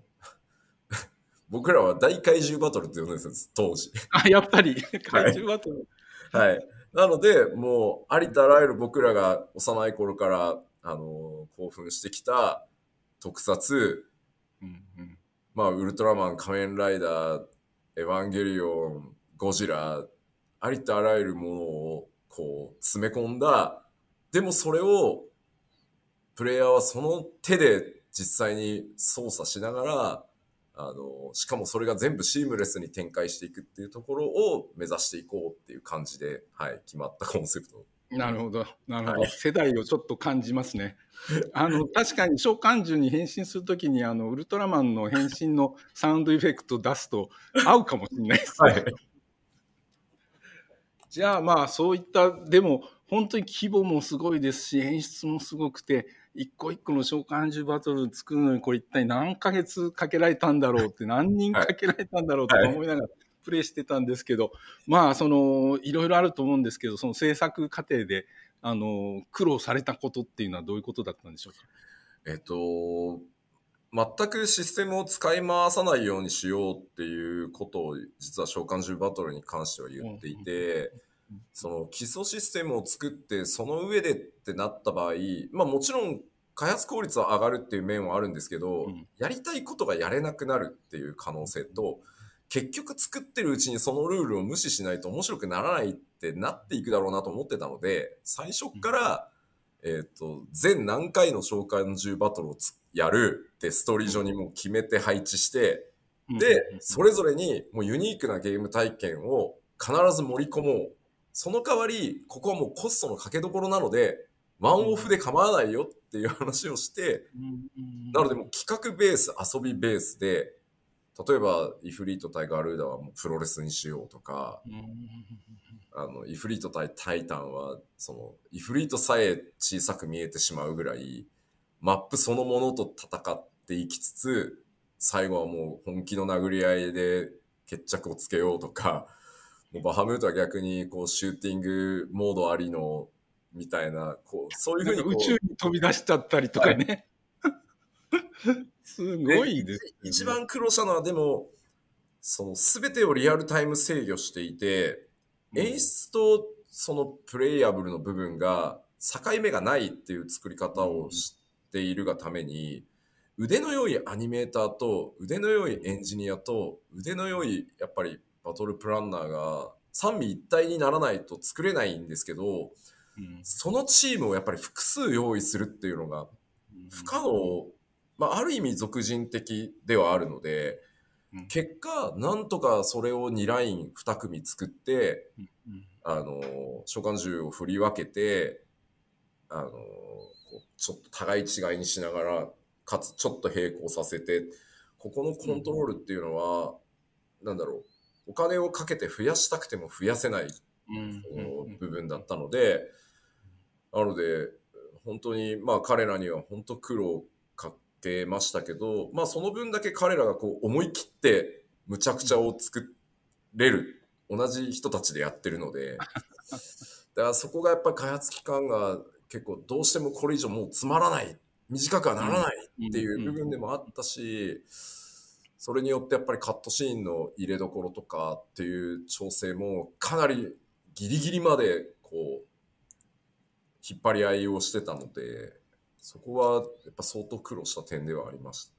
*laughs* 僕らは大怪獣バトルって呼んでるんです当時あやっぱり怪獣バトルはい、なのでもうありとあらゆる僕らが幼い頃からあの興奮してきた特撮、うんうん、まあウルトラマン仮面ライダーエヴァンゲリオン、ゴジラ、ありとあらゆるものをこう詰め込んだ、でもそれをプレイヤーはその手で実際に操作しながら、あの、しかもそれが全部シームレスに展開していくっていうところを目指していこうっていう感じで、はい、決まったコンセプトなるほど、なるほど、はい、世代をちょっと感じますね。あの確かに召喚獣に変身するときにあのウルトラマンの変身のサウンドエフェクト出すと合うかもしれないですね。はい、じゃあまあそういったでも本当に規模もすごいですし演出もすごくて一個一個の召喚獣バトル作るのにこれ一体何ヶ月かけられたんだろうって何人かけられたんだろうとか思いながら。はいプレイしてたんですけど、まあ、その、いろいろあると思うんですけど、その制作過程で、あの、苦労されたことっていうのはどういうことだったんでしょうかえっと、全くシステムを使い回さないようにしようっていうことを、実は召喚獣バトルに関しては言っていて、その基礎システムを作って、その上でってなった場合、まあもちろん開発効率は上がるっていう面はあるんですけど、やりたいことがやれなくなるっていう可能性と、結局作ってるうちにそのルールを無視しないと面白くならないってなっていくだろうなと思ってたので、最初から、えっ、と、全何回の召喚獣バトルをやるってストーリー上にもう決めて配置して、で、それぞれにもうユニークなゲーム体験を必ず盛り込もう。その代わり、ここはもうコストのかけどころなので、ワンオフで構わないよっていう話をして、なのでもう企画ベース、遊びベースで、例えばイフリート対ガルーダはもうプロレスにしようとか、あのイフリート対タイタンはそのイフリートさえ小さく見えてしまうぐらいマップそのものと戦っていきつつ最後はもう本気の殴り合いで決着をつけようとかもうバハムートは逆にこうシューティングモードありのみたいなこうそういうふうに宇宙に飛び出しちゃったりとかね、はいすごいです、ね、一番苦労したのは、でも、その全てをリアルタイム制御していて、演出とそのプレイアブルの部分が境目がないっていう作り方をしているがために、腕の良いアニメーターと腕の良いエンジニアと腕の良いやっぱりバトルプランナーが三位一体にならないと作れないんですけど、そのチームをやっぱり複数用意するっていうのが不可能まあ、ある意味俗人的ではあるので、うん、結果なんとかそれを2ライン2組作って、うん、あの召喚獣を振り分けてあのちょっと互い違いにしながらかつちょっと並行させてここのコントロールっていうのは、うん、なんだろうお金をかけて増やしたくても増やせない、部分だったので、なので本当にまあ彼らには本当苦労ってましたけど、まあ、その分だけ彼らがこう思い切ってむちゃくちゃを作れる同じ人たちでやってるので *laughs* だからそこがやっぱり開発期間が結構どうしてもこれ以上もうつまらない短くはならないっていう部分でもあったし、それによってやっぱりカットシーンの入れどころとかっていう調整もかなりギリギリまでこう引っ張り合いをしてたのでそこはやっぱ相当苦労した点ではありました、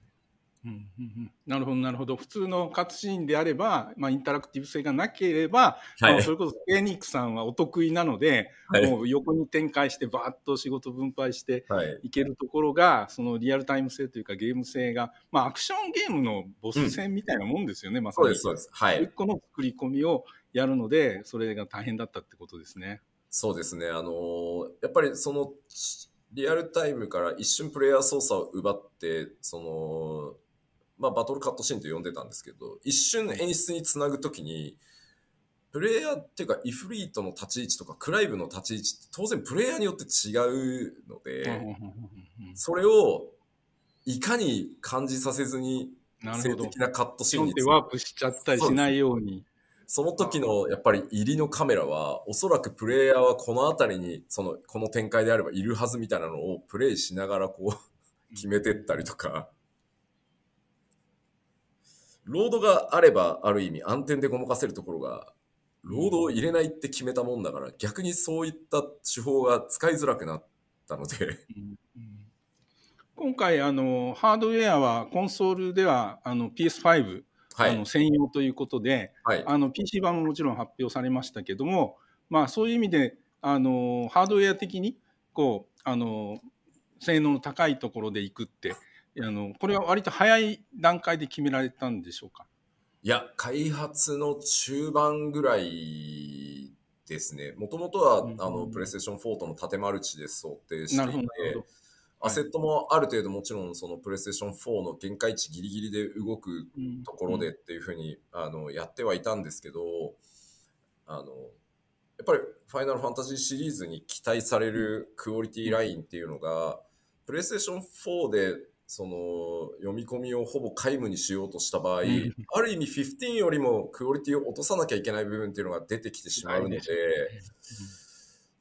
うんうんうん、なるほど、なるほど。普通の活シーンであれば、まあ、インタラクティブ性がなければ、はい、それこそフェニックさんはお得意なので、はい、もう横に展開して、ばーっと仕事分配していけるところが、はい、そのリアルタイム性というかゲーム性が、まあ、アクションゲームのボス戦みたいなもんですよね、うん、まさに。そうです、そうです。はい。1個の作り込みをやるので、それが大変だったってことですね。そうですね。あのやっぱりその、リアルタイムから一瞬プレイヤー操作を奪って、その、まあ、バトルカットシーンと呼んでたんですけど、一瞬演出につなぐときに、プレイヤーっていうか、イフリートの立ち位置とか、クライブの立ち位置って当然プレイヤーによって違うので、それをいかに感じさせずに、性的なカットシーンに。ワープしちゃったりしないように。その時のやっぱり入りのカメラは、おそらくプレイヤーはこの辺りに、その、この展開であればいるはずみたいなのをプレイしながらこう *laughs* 決めてったりとか。ロードがあれば、ある意味暗転でごまかせるところが、ロードを入れないって決めたもんだから、逆にそういった手法が使いづらくなったので今回あの、ハードウェアはコンソールではあの PS5 はい、あの専用ということで、はい、あの PC 版ももちろん発表されましたけども、まあ、そういう意味であのハードウェア的にこうあの性能の高いところでいくってあのこれは割と早い段階で決められたんでしょうかいや開発の中盤ぐらいですねもともとは、うん、あのプレイステーション4との縦マルチで想定していて。アセットもある程度もちろんそのプレイステーション4の限界値ギリギリで動くところでっていうふうに、あのやってはいたんですけどあのやっぱり「ファイナルファンタジー」シリーズに期待されるクオリティラインっていうのが、プレイステーション4でその読み込みをほぼ皆無にしようとした場合、ある意味15よりもクオリティを落とさなきゃいけない部分っていうのが出てきてしまうので。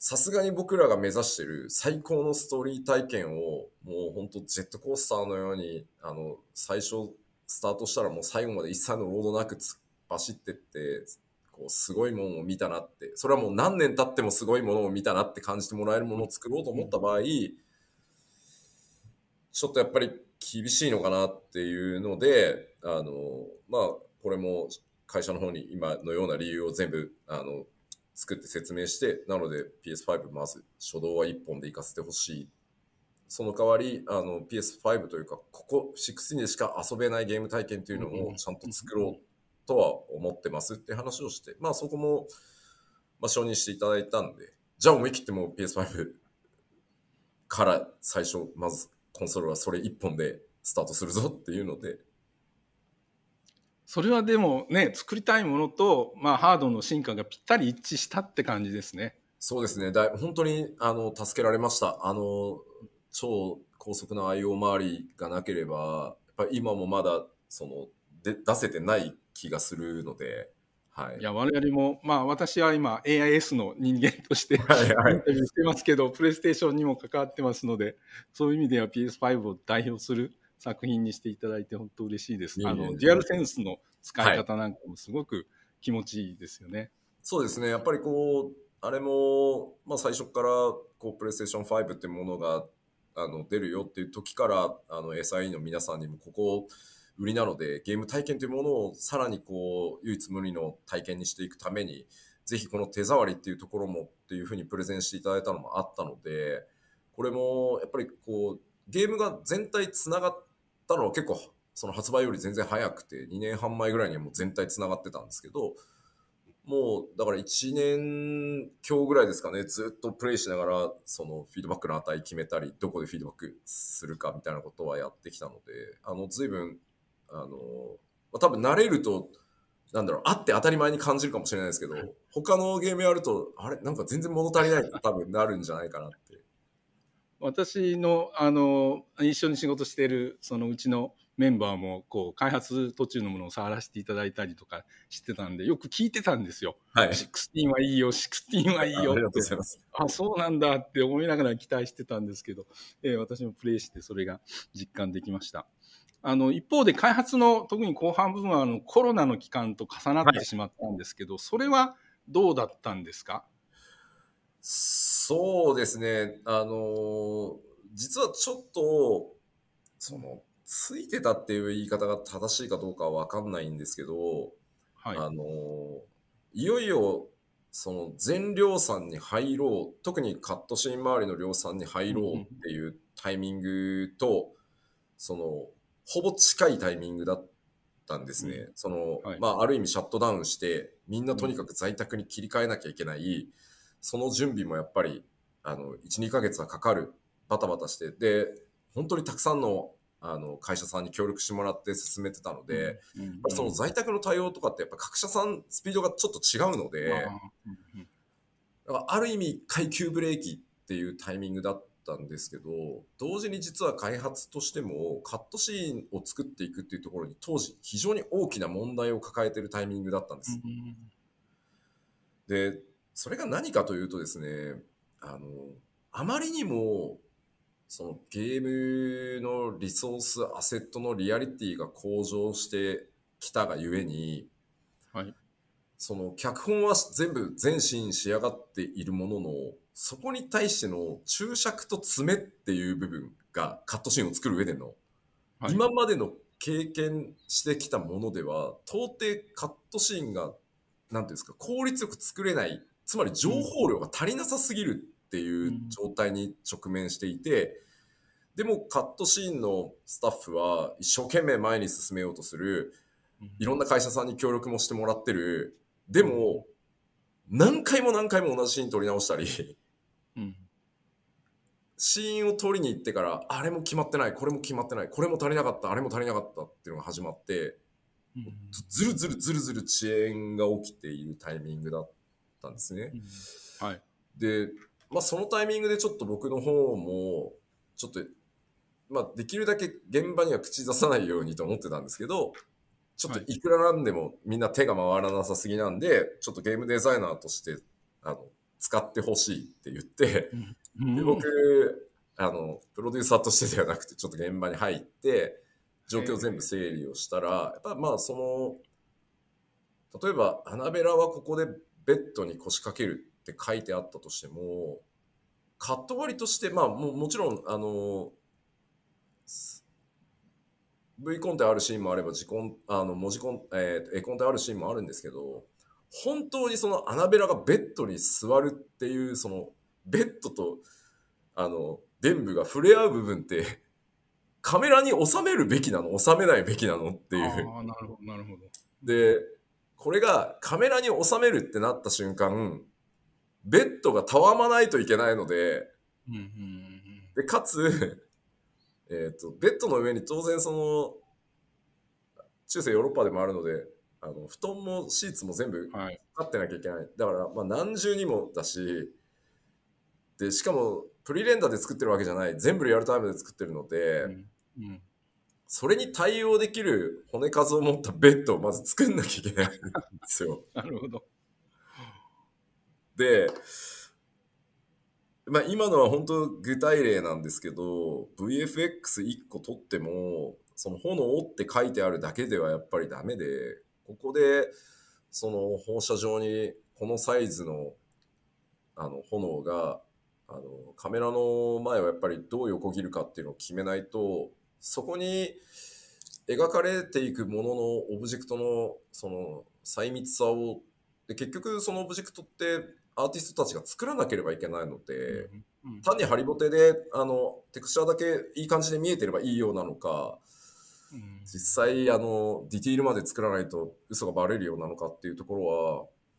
さすがに僕らが目指してる最高のストーリー体験をもうほんとジェットコースターのようにあの最初スタートしたらもう最後まで一切のロードなく突っ走ってってこうすごいものを見たなってそれはもう何年経ってもすごいものを見たなって感じてもらえるものを作ろうと思った場合ちょっとやっぱり厳しいのかなっていうのであのまあこれも会社の方に今のような理由を全部あの作って説明して、なので PS5 まず初動は1本で行かせてほしい。その代わり、あの PS5 というか、ここ6にしか遊べないゲーム体験というのをちゃんと作ろうとは思ってますって話をして、まあそこも、まあ、承認していただいたんで、じゃあ思い切ってもう PS5 から最初、まずコンソールはそれ1本でスタートするぞっていうので、それはでもね、作りたいものと、まあ、ハードの進化がぴったり一致したって感じですね。そうですね。だ本当に、あの、助けられました。あの、超高速な IO 周りがなければ、やっぱ今もまだ、その、で出せてない気がするので、はい、いや我々も、まあ、私は今 AIS の人間として、*laughs* はいはい、インタビューしてますけどプレイステーションにも関わってますのでそういう意味では PS5 を代表する作品にしていただいて本当嬉しいです。あの、デュアルセンスの使い方なんかもすごく気持ちいいですよね。はい、そうですね。やっぱりこう、あれも、まあ最初から、こう、プレイステーション5っていうものが、あの、出るよっていう時から、あの、SIE の皆さんにも、ここ、売りなので、ゲーム体験というものをさらにこう、唯一無二の体験にしていくために、ぜひこの手触りっていうところもっていうふうにプレゼンしていただいたのもあったので、これもやっぱりこう、ゲームが全体つながったの結構、その発売より全然早くて、2年半前ぐらいにはもう全体繋がってたんですけど、もうだから1年強ぐらいですかね、ずっとプレイしながら、そのフィードバックの値決めたり、どこでフィードバックするかみたいなことはやってきたので、あの、随分、あの、ま多分慣れると、なんだろう、あって当たり前に感じるかもしれないですけど、他のゲームやると、あれ、なんか全然物足りないと多分なるんじゃないかなって私のあの一緒に仕事しているそのうちのメンバーもこう開発途中のものを触らせていただいたりとかしてたんでよく聞いてたんですよ。はい、16はいいよ16はいいよありがとうございますあそうなんだって思いながら期待してたんですけど、えー、私もプレイしてそれが実感できました。あの一方で開発の特に後半部分はあのコロナの期間と重なってしまったんですけど、はい、それはどうだったんですかそうですね。あの、実はちょっと、その、ついてたっていう言い方が正しいかどうかはわかんないんですけど、はい、あの、いよいよ、その全量産に入ろう、特にカットシーン周りの量産に入ろうっていうタイミングと、その、ほぼ近いタイミングだったんですね。うん、その、はい、まあ、ある意味シャットダウンして、みんなとにかく在宅に切り替えなきゃいけない、うんその準備もやっぱり、あの、1、2ヶ月はかかる、バタバタして、で、本当にたくさんの、あの、会社さんに協力してもらって進めてたので、その在宅の対応とかって、やっぱ各社さんスピードがちょっと違うので、だからある意味、階級ブレーキっていうタイミングだったんですけど、同時に実は開発としても、カットシーンを作っていくっていうところに、当時、非常に大きな問題を抱えてるタイミングだったんです。うんうんでそれが何かというとですね、あの、あまりにも、そのゲームのリソース、アセットのリアリティが向上してきたがゆえに、はい、その脚本は全部全シーン仕上がっているものの、そこに対しての注釈と爪っていう部分がカットシーンを作る上での、はい、今までの経験してきたものでは、到底カットシーンが、何ていうんですか、効率よく作れないつまり情報量が足りなさすぎるっていう状態に直面していて、でもカットシーンのスタッフは一生懸命前に進めようとする、いろんな会社さんに協力もしてもらってる、でも、何回も何回も同じシーン撮り直したり、うん、シーンを撮りに行ってから、あれも決まってない、これも決まってない、これも足りなかった、あれも足りなかったっていうのが始まって、ずるずるずるずる遅延が起きているタイミングだったんですね。うん、はい、で、まあ、そのタイミングでちょっと僕の方もちょっと、まあ、できるだけ現場には口出さないようにと思ってたんですけどちょっといくらなんでもみんな手が回らなさすぎなんで、はい、ちょっとゲームデザイナーとしてあの使ってほしいって言って、うん、で僕あのプロデューサーとしてではなくてちょっと現場に入って状況全部整理をしたらやっぱまあその例えば花べらはここでベッドに腰掛けるって書いてあったとしても、カット割りとして、まあ、ももちろん、あの、V コンテあるシーンもあれば、字コン、あの、文字コン、えー、絵コンテあるシーンもあるんですけど、本当にそのアナベラがベッドに座るっていう、その、ベッドと、あの、伝部が触れ合う部分って、カメラに収めるべきなの収めないべきなのっていう。ああ、なるほど、なるほど。で、これがカメラに収めるってなった瞬間、ベッドがたわまないといけないので、で、かつ、*laughs* えっ、ー、と、ベッドの上に当然その、中世ヨーロッパでもあるので、あの布団もシーツも全部立ってなきゃいけない、はい、だからまあ何重にもだしでしかもプリレンダーで作ってるわけじゃない全部リアルタイムで作ってるので、うんうん、それに対応できる骨数を持ったベッドをまず作んなきゃいけないんですよ。*laughs* なるほど。で、まあ、今のは本当具体例なんですけど VFX1 個取ってもその「炎」って書いてあるだけではやっぱりダメでここでその放射状にこのサイズのあの炎があのカメラの前をやっぱりどう横切るかっていうのを決めないとそこに描かれていくもののオブジェクトのその細密さをで結局そのオブジェクトってアーティストたちが作らなければいけないので、うんうん、単にハリボテであのテクスチャーだけいい感じで見えてればいいようなのか、うん、実際あのディティールまで作らないと嘘がバレるようなのかっていうところ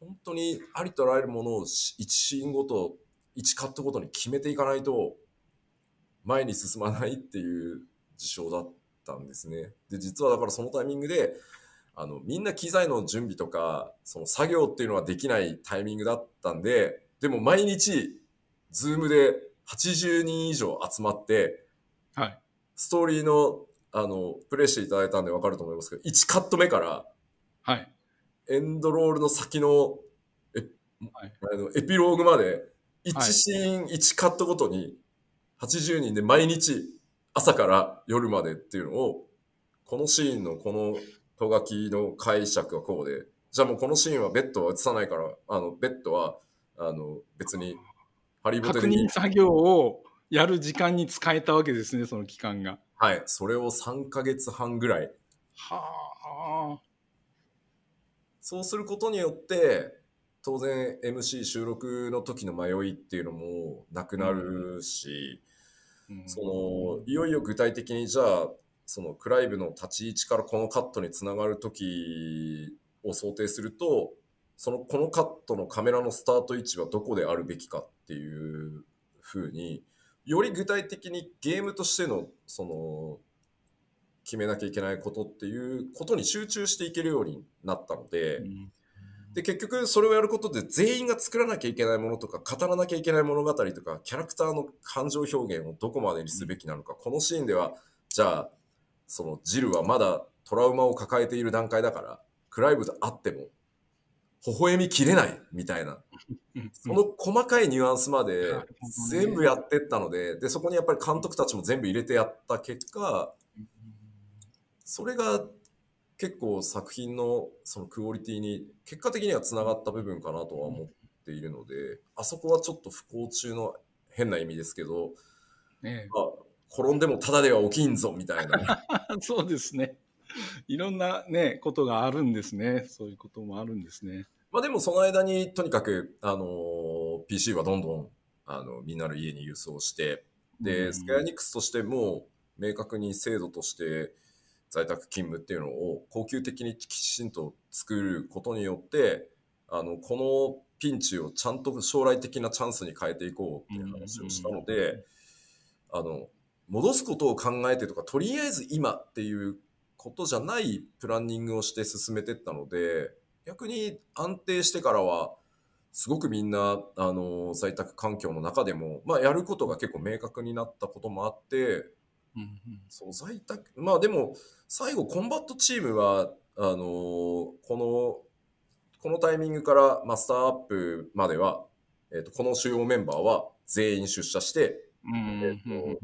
は本当にありとあらゆるものを1シーンごと1カットごとに決めていかないと前に進まないっていう事象だったんですね。で、実はだからそのタイミングで、あの、みんな機材の準備とか、その作業っていうのはできないタイミングだったんで、でも毎日、ズームで80人以上集まって、はい。ストーリーの、あの、プレイしていただいたんでわかると思いますけど、1カット目から、はい。エンドロールの先のえ、はい、あのエピローグまで、1シーン1カットごとに80人で毎日朝から夜までっていうのを、このシーンのこのとがきの解釈はこうで、じゃあもうこのシーンはベッドは映さないから、あのベッドはあの別にハリー・ポッター確認作業をやる時間に使えたわけですね、その期間が。はい、それを3か月半ぐらい。はあ。そうすることによって、当然 MC 収録の時の迷いっていうのもなくなるし、うんそのいよいよ具体的にじゃあそのクライブの立ち位置からこのカットにつながる時を想定するとそのこのカットのカメラのスタート位置はどこであるべきかっていうふうにより具体的にゲームとしてのその決めなきゃいけないことっていうことに集中していけるようになったので、うん、で、結局それをやることで全員が作らなきゃいけないものとか、語らなきゃいけない物語とか、キャラクターの感情表現をどこまでにすべきなのか、このシーンでは、じゃあ、そのジルはまだトラウマを抱えている段階だから、クライブと会っても、微笑みきれないみたいな、その細かいニュアンスまで全部やってったので、で、そこにやっぱり監督たちも全部入れてやった結果、それが結構作品のそのクオリティに結果的にはつながった部分かなとは思っているので、うん、あそこはちょっと不幸中の変な意味ですけど、ねまあ、転んでもただでは起きんぞみたいな *laughs* そうですねいろんなねことがあるんですねそういうこともあるんですねまあでもその間にとにかくあの PC はどんどんあのみんなの家に輸送してで、うん、スケアニックスとしても明確に制度として在宅勤務っていうのを恒久的にきちんと作ることによってあのこのピンチをちゃんと将来的なチャンスに変えていこうっていう話をしたので、戻すことを考えてとかとりあえず今っていうことじゃないプランニングをして進めてったので逆に安定してからはすごくみんなあの在宅環境の中でも、まあ、やることが結構明確になったこともあってうんうん、そう在宅まあでも最後コンバットチームはあのー、このこのタイミングからマスターアップまでは、えーと、この主要メンバーは全員出社して、うん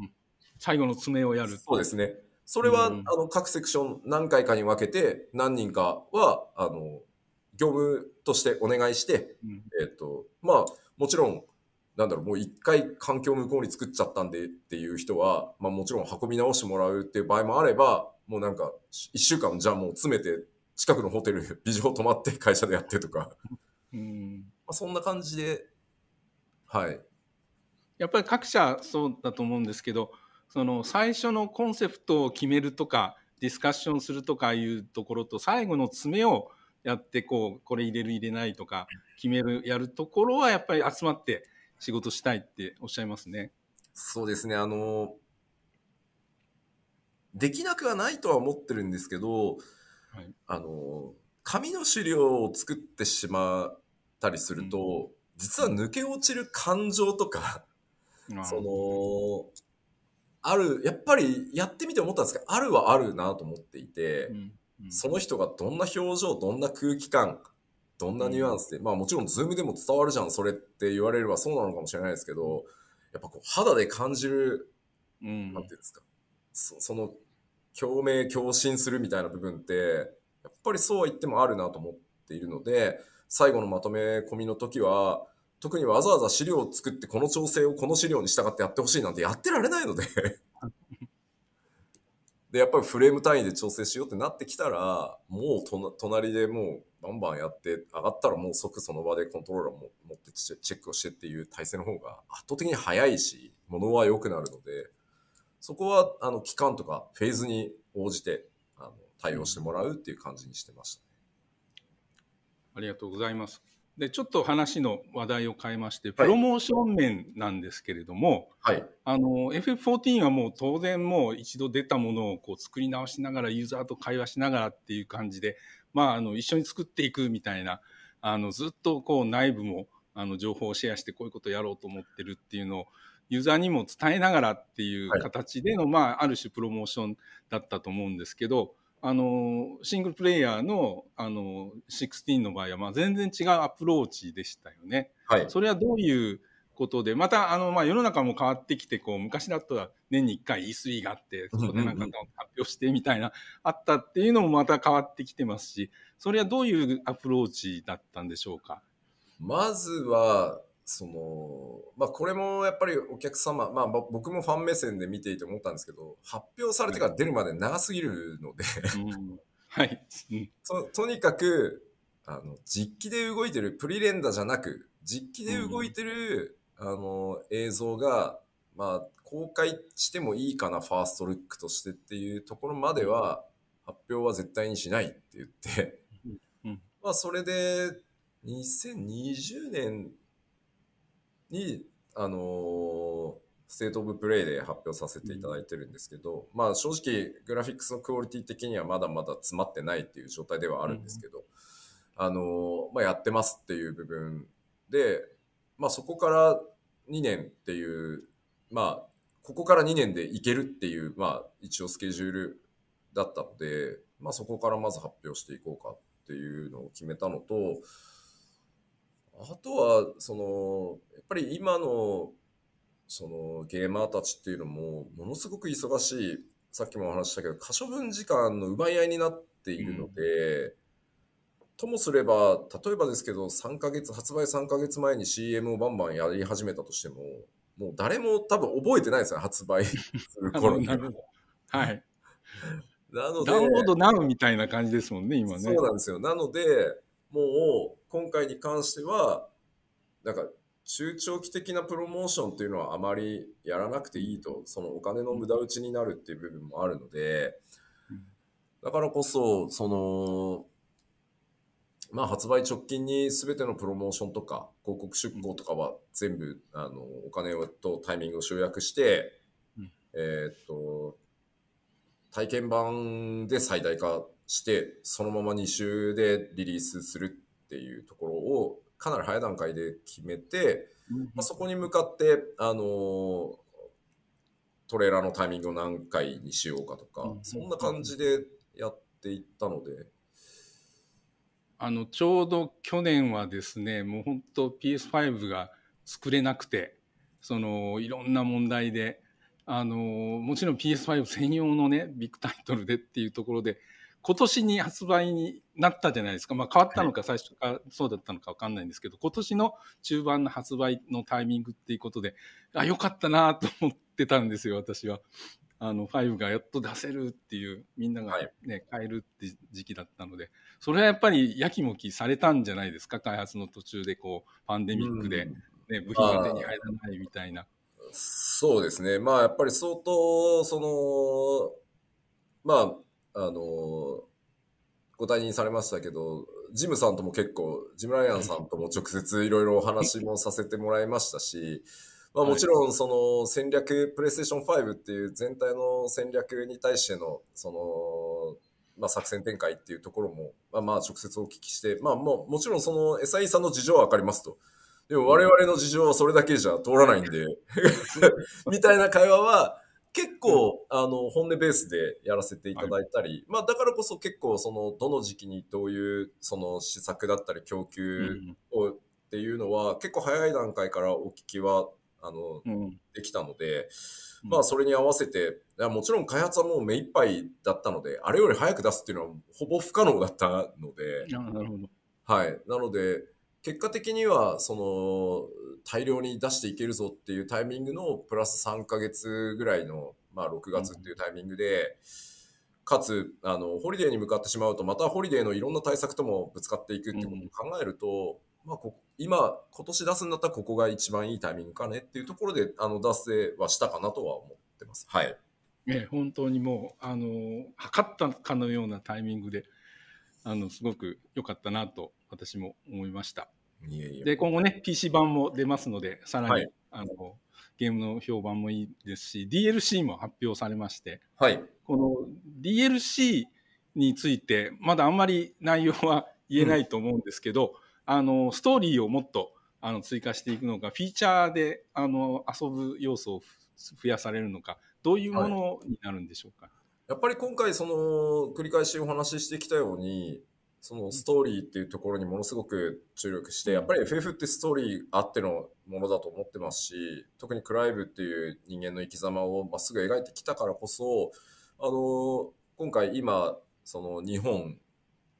最後の詰めをやるそうですねそれは、うん、あの各セクション何回かに分けて何人かはあの業務としてお願いして、うん、えっ、とまあもちろんなんだろう、もう一回環境向こうに作っちゃったんでっていう人は、まあもちろん運び直してもらうっていう場合もあれば、もうなんか、一週間じゃあもう詰めて、近くのホテル、*laughs* ビジョン泊まって会社でやってとか。うん。まあそんな感じで、はい。やっぱり各社そうだと思うんですけど、その最初のコンセプトを決めるとか、ディスカッションするとかいうところと、最後の詰めをやって、こう、これ入れる入れないとか、決める、やるところはやっぱり集まって、仕事したいっておっしゃいますね。そうですね、あの、できなくはないとは思ってるんですけど、はい、あの、紙の資料を作ってしまったりすると、うん、実は抜け落ちる感情とか、その、ある、やっぱりやってみて思ったんですけど、あるはあるなと思っていて、うんうん、その人がどんな表情、どんな空気感、どんなニュアンスで、まあもちろん Zoom でも伝わるじゃんそれって言われればそうなのかもしれないですけど、やっぱこう肌で感じる、うん、なんていうんですかそその共鳴共振するみたいな部分ってやっぱりそうは言ってもあるなと思っているので最後のまとめ込みの時は特にわざわざ資料を作ってこの調整をこの資料に従ってやってほしいなんてやってられないので *laughs* でやっぱりフレーム単位で調整しようってなってきたらもう隣でもうバンバンやって上がったらもう即その場でコントローラーも持ってチェックをしてっていう体制の方が圧倒的に早いし物は良くなるのでそこはあの期間とかフェーズに応じてあの対応してもらうっていう感じにしてました、ね、ありがとうございます。でちょっと話の話題を変えましてプロモーション面なんですけれども、はい、あの FF14 はもう当然もう一度出たものをこう作り直しながらユーザーと会話しながらっていう感じでまあ、あの一緒に作っていくみたいなあのずっとこう内部もあの情報をシェアしてこういうことをやろうと思ってるっていうのをユーザーにも伝えながらっていう形での、はい、まあ、ある種プロモーションだったと思うんですけどあのシングルプレイヤーのあの16の場合は、まあ、全然違うアプローチでしたよね。はい、それはどういうことで、また、あの、まあ、世の中も変わってきて、こう、昔だったら年に1回 E3 があって、そこでなんか発表してみたいな、あったっていうのもまた変わってきてますし、それはどういうアプローチだったんでしょうかまずは、その、まあ、これもやっぱりお客様、まあ、僕もファン目線で見ていて思ったんですけど、発表されてから出るまで長すぎるのではい。ととにかく、あの、実機で動いてる、プリレンダじゃなく、実機で動いてるあの映像が、まあ、公開してもいいかなファーストルックとしてっていうところまでは発表は絶対にしないって言ってまあそれで2020年にあのステート・オブ・プレイで発表させていただいてるんですけど、まあ正直グラフィックスのクオリティ的にはまだまだ詰まってないっていう状態ではあるんですけど、あのまあ、やってますっていう部分でまあ、そこから2年っていう、まあ、ここから2年でいけるっていう、まあ、一応スケジュールだったので、まあ、そこからまず発表していこうかっていうのを決めたのとあとはそのやっぱり今のそのゲーマーたちっていうのもものすごく忙しいさっきもお話したけど可処分時間の奪い合いになっているので、ともすれば、例えばですけど、3ヶ月、発売3ヶ月前に CM をバンバンやり始めたとしても、もう誰も多分覚えてないですよ、発売する頃に。*laughs* なるほど。はい。*laughs* なので。ダウンロードなるみたいな感じですもんね、今ね。そうなんですよ。なので、もう今回に関しては、なんか中長期的なプロモーションっていうのはあまりやらなくていいと、そのお金の無駄打ちになるっていう部分もあるので、だからこそ、その、まあ、発売直近に全てのプロモーションとか広告出稿とかは全部あのお金とタイミングを集約して、うん、えっと体験版で最大化してそのまま2週でリリースするっていうところをかなり早い段階で決めて、うん、まあ、そこに向かってあのトレーラーのタイミングを何回にしようかとか、うん、そんな感じでやっていったので。あのちょうど去年はですねもう本当 PS5 が作れなくてそのいろんな問題であのもちろん PS5 専用のねビッグタイトルでっていうところで今年に発売になったじゃないですか、まあ、変わったのか最初かそうだったのか分かんないんですけど今年の中盤の発売のタイミングっていうことであよかったなと思ってたんですよ私は。あの5がやっと出せるっていうみんながね、はい、買えるって時期だったのでそれはやっぱりやきもきされたんじゃないですか開発の途中でこうパンデミックでね、部品が手に入らないみたいな。そうですねまあやっぱり相当そのまああのご退任されましたけどジムさんとも結構ジムライアンさんとも直接いろいろお話もさせてもらいましたし。まあ、もちろんその戦略、プレイステーション5っていう全体の戦略に対してのその、まあ、作戦展開っていうところも、まあ、まあ直接お聞きして、まあ、ももちろんその SI さんの事情は分かりますと。でも我々の事情はそれだけじゃ通らないんで *laughs* みたいな会話は結構あの本音ベースでやらせていただいたり、まあだからこそ結構そのどの時期にどういうその施策だったり供給をっていうのは結構早い段階からお聞きはあの、うん、できたので、まあそれに合わせて、もちろん開発はもう目いっぱいだったので、あれより早く出すっていうのはほぼ不可能だったので、なるほど。はい。なので、結果的には、その、大量に出していけるぞっていうタイミングのプラス3ヶ月ぐらいの、まあ6月っていうタイミングで、かつ、あの、ホリデーに向かってしまうと、またホリデーのいろんな対策ともぶつかっていくってことを考えると、まあ、こ今、今年出すんだったらここが一番いいタイミングかねっていうところで、あの、出せはしたかなとは思ってます。はい。ね、本当にもう、あの、測ったかのようなタイミングで、あの、すごく良かったなと、私も思いました。いえいえで、今後ね、PC 版も出ますので、さらに、はい、あの、ゲームの評判もいいですし、DLC も発表されまして、はい。この DLC について、まだあんまり内容は言えないと思うんですけど、うんあのストーリーをもっとあの追加していくのかフィーチャーであの遊ぶ要素を増やされるのかどういうものになるんでしょうか、はい、やっぱり今回その繰り返しお話ししてきたようにそのストーリーっていうところにものすごく注力して、やっぱり FF ってストーリーあってのものだと思ってますし、特にクライブっていう人間の生き様をまっすぐ描いてきたからこそ、あの、今回今、その日本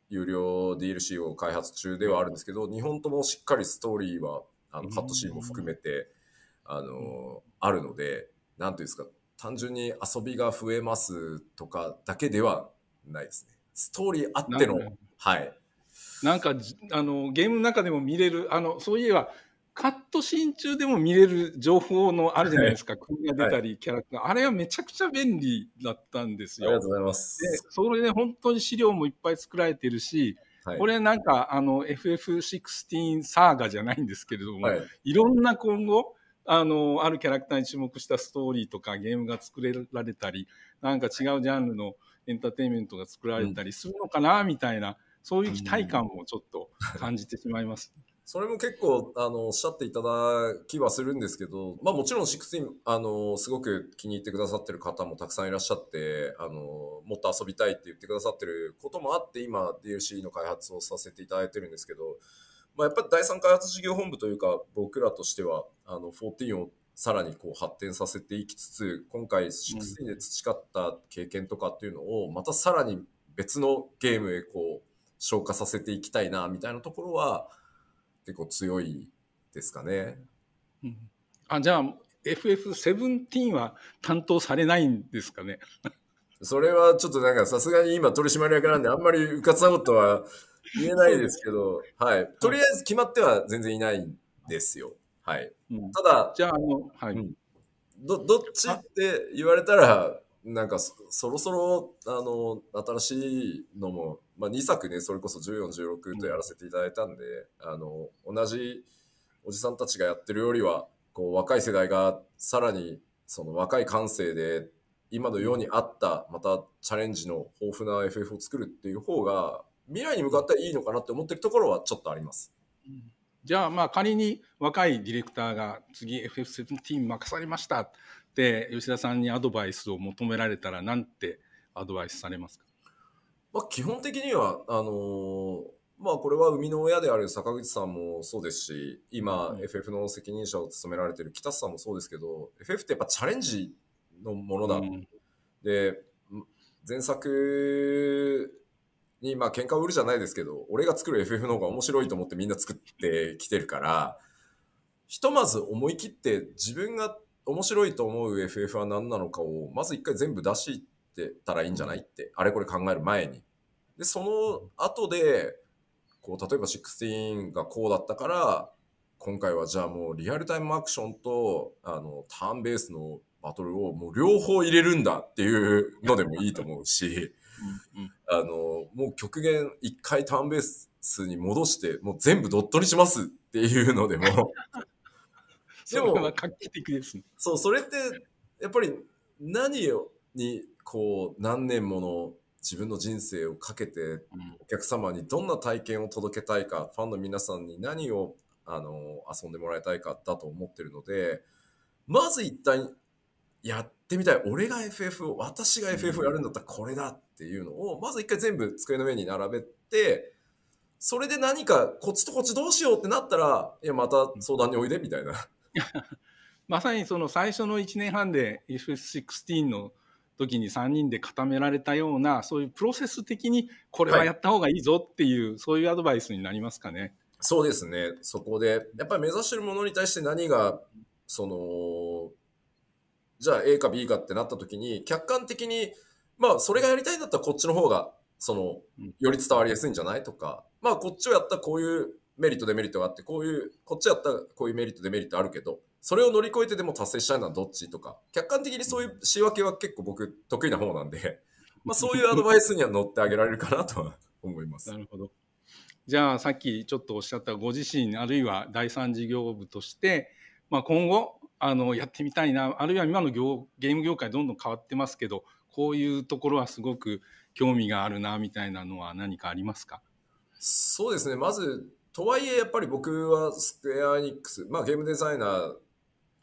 有料 DLC を開発中ではあるんですけど、2本ともしっかりストーリーは、あのカットシーンも含めて、あの、あるので、なんていうんですか、単純に遊びが増えますとかだけではないですね。ストーリーあっての、はい。なんかあのゲームの中でも見れるあのそういえばカットシーン中でも見れる情報のあるじゃないですか、国、はい、が出たり、キャラクター、はい、あれはめちゃくちゃ便利だったんですよ。ありがとうございます。でそれで本当に資料もいっぱい作られてるし、はい、これなんか、あの、FF16 サーガじゃないんですけれども、い、ろんな今後、あの、あるキャラクターに注目したストーリーとかゲームが作れられたり、なんか違うジャンルのエンターテインメントが作られたりするのかな、みたいな、そういう期待感もちょっと感じてしまいます。それも結構、あの、おっしゃっていただきはするんですけど、まあもちろん16、あの、すごく気に入ってくださってる方もたくさんいらっしゃって、あの、もっと遊びたいって言ってくださってることもあって、今 DLC の開発をさせていただいてるんですけど、まあやっぱり第三開発事業本部というか、僕らとしては、あの、14をさらにこう発展させていきつつ、今回16で培った経験とかっていうのを、またさらに別のゲームへこう、消化させていきたいな、みたいなところは、結構強いですかね。うん、あじゃあ FF17 は担当されないんですかね。*laughs* それはちょっとなんかさすがに今取締役なんであんまりうかつなことは言えないですけど、はい、とりあえず決まっては全然いないんですよ。はい。うん、ただ、じゃあ、あの、はい。ど、どっちって言われたら、なんかそそろそろ、あの、新しいのもまあ、2作ねそれこそ1416とやらせていただいたんで、うん、あの同じおじさんたちがやってるよりはこう若い世代がさらにその若い感性で今のようにあったまたチャレンジの豊富な FF を作るっていう方が未来に向かっていいのかなって思ってるところはちょっとあります。じゃあまあ仮に若いディレクターが次 FF17 任されましたって吉田さんにアドバイスを求められたら何てアドバイスされますかまあ、基本的には、あのー、まあこれは生みの親である坂口さんもそうですし、今、FF の責任者を務められてる北さんもそうですけど、FF ってやっぱチャレンジのものだ。うん、で、前作に、まあ喧嘩売るじゃないですけど、俺が作る FF の方が面白いと思ってみんな作ってきてるから、ひとまず思い切って自分が面白いと思う FF は何なのかを、まず一回全部出してたらいいんじゃないって、あれこれ考える前に。で、その後で、こう、例えば16がこうだったから、今回はじゃあもうリアルタイムアクションと、あの、ターンベースのバトルをもう両方入れるんだっていうのでもいいと思うし、あの、もう極限一回ターンベースに戻して、もう全部ドットにしますっていうのでも。でも、画期的ですね。そう、それって、やっぱり何にこう何年もの自分の人生をかけてお客様にどんな体験を届けたいか、ファンの皆さんに何をあの遊んでもらいたいかだと思ってるのでまず一旦やってみたい俺が FF を私が FF をやるんだったらこれだっていうのをまず一回全部机の上に並べてそれで何かこっちとこっちどうしようってなったらいやまた相談においでみたいな *laughs* まさにその最初の1年半で FF16 の時に3人で固められたようなそういうプロセス的にこれはやった方がいいぞっていう、はい、そういうアドバイスになりますかね。そうですねそこでやっぱり目指してるものに対して何がそのじゃあ A か B かってなった時に客観的にまあそれがやりたいんだったらこっちの方がそのより伝わりやすいんじゃないとかまあこっちをやったらこういうメリットデメリットがあってこういうこっちやったらこういうメリットデメリットあるけどそれを乗り越えてでも達成したいのはどっちとか客観的にそういう仕分けは結構僕得意な方なんで、*laughs* まあ、そういうアドバイスには乗ってあげられるかなとは思います。なるほどじゃあさっきちょっとおっしゃったご自身あるいは第三事業部として、まあ、今後あのやってみたいなあるいは今の業ゲーム業界どんどん変わってますけどこういうところはすごく興味があるなみたいなのは何かありますかそうですねまずとはいえやっぱり僕はスクエアエニックス、まあ、ゲームデザイナー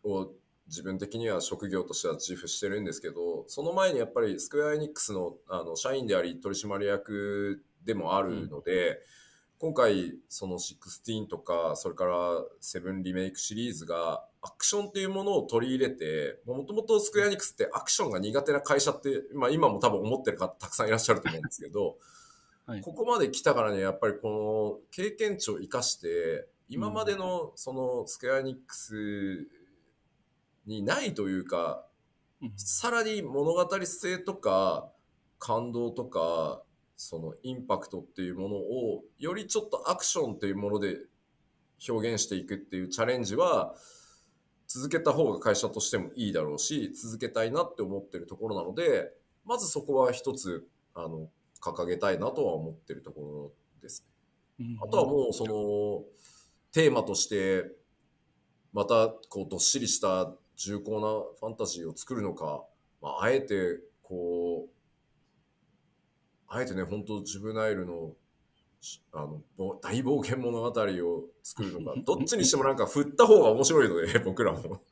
を自分的には職業としては自負してるんですけどその前にやっぱりスクエアエニックスのあの社員であり取締役でもあるので、うん、今回その16とかそれから7リメイクシリーズがアクションというものを取り入れてもともとスクエアエニックスってアクションが苦手な会社って、まあ、今も多分思ってる方たくさんいらっしゃると思うんですけどはい、ここまで来たからね、やっぱりこの経験値を生かして、今までのそのスクエアニックスにないというか、うん、さらに物語性とか、感動とか、そのインパクトっていうものを、よりちょっとアクションっていうもので表現していくっていうチャレンジは、続けた方が会社としてもいいだろうし、続けたいなって思ってるところなので、まずそこは一つ、あの、掲げたいなとは思ってるところですね。あとはもうそのテーマとしてまたこうどっしりした重厚なファンタジーを作るのか、まあ、あえてこうあえてね本当ジュブナイルのあの大冒険物語を作るのか *laughs* どっちにしてもなんか振った方が面白いので *laughs* 僕らも。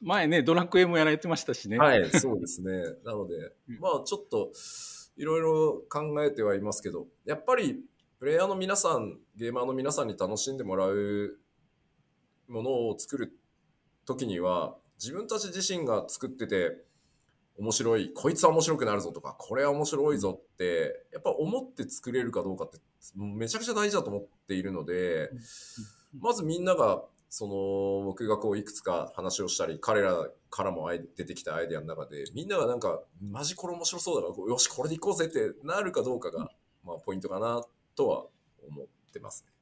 前ね、ドラクエもやられてましたしね。はい、そうですね。なので、まあちょっと、いろいろ考えてはいますけど、やっぱりプレイヤーの皆さん、ゲーマーの皆さんに楽しんでもらうものを作る時には、自分たち自身が作ってて、面白い、こいつは面白くなるぞとか、これは面白いぞって、やっぱ思って作れるかどうかって、めちゃくちゃ大事だと思っているので、まずみんながその僕がこういくつか話をしたり彼らからも出てきたアイデアの中でみんながなんかマジこれ面白そうだからよしこれでいこうぜってなるかどうかが、まあ、ポイントかなとは思ってますね。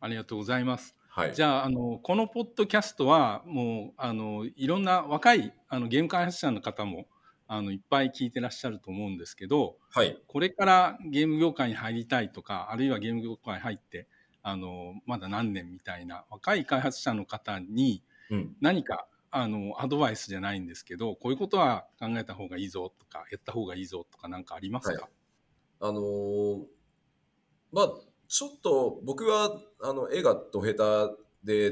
ありがとうございます。はい、じゃああのこのポッドキャストはもうあのいろんな若いあのゲーム開発者の方もあのいっぱい聞いてらっしゃると思うんですけど、はい、これからゲーム業界に入りたいとかあるいはゲーム業界に入ってあのまだ何年みたいな若い開発者の方に何か、あのアドバイスじゃないんですけどこういうことは考えた方がいいぞとかやった方がいいぞとか何かありますか、はい、あのー、まあちょっと僕はあの絵がド下手